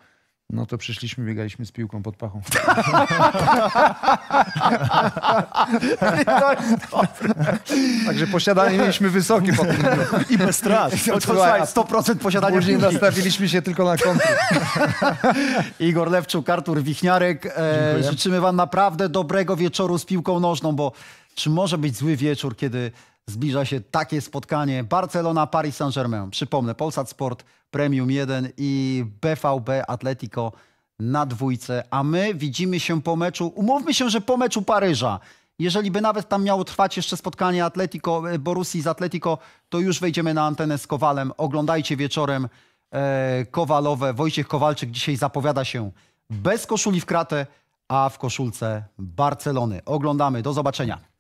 No to przyszliśmy, biegaliśmy z piłką pod pachą. to jest dobre. Także posiadanie mieliśmy wysokie po tym. I bez strat. To, 100% posiadania Później nastawiliśmy się tylko na kontry. (laughs) Igor Lewczuk, Artur Wichniarek. E, życzymy wam naprawdę dobrego wieczoru z piłką nożną, bo czy może być zły wieczór, kiedy zbliża się takie spotkanie Barcelona-Paris Saint-Germain. Przypomnę, Polsat Sport Premium 1 i BVB Atletico na dwójce, a my widzimy się po meczu, umówmy się, że po meczu Paryża. Jeżeli by nawet tam miało trwać jeszcze spotkanie Atletico, e, Borussii z Atletico, to już wejdziemy na antenę z Kowalem. Oglądajcie wieczorem e, Kowalowe. Wojciech Kowalczyk dzisiaj zapowiada się bez koszuli w kratę, a w koszulce Barcelony. Oglądamy. Do zobaczenia.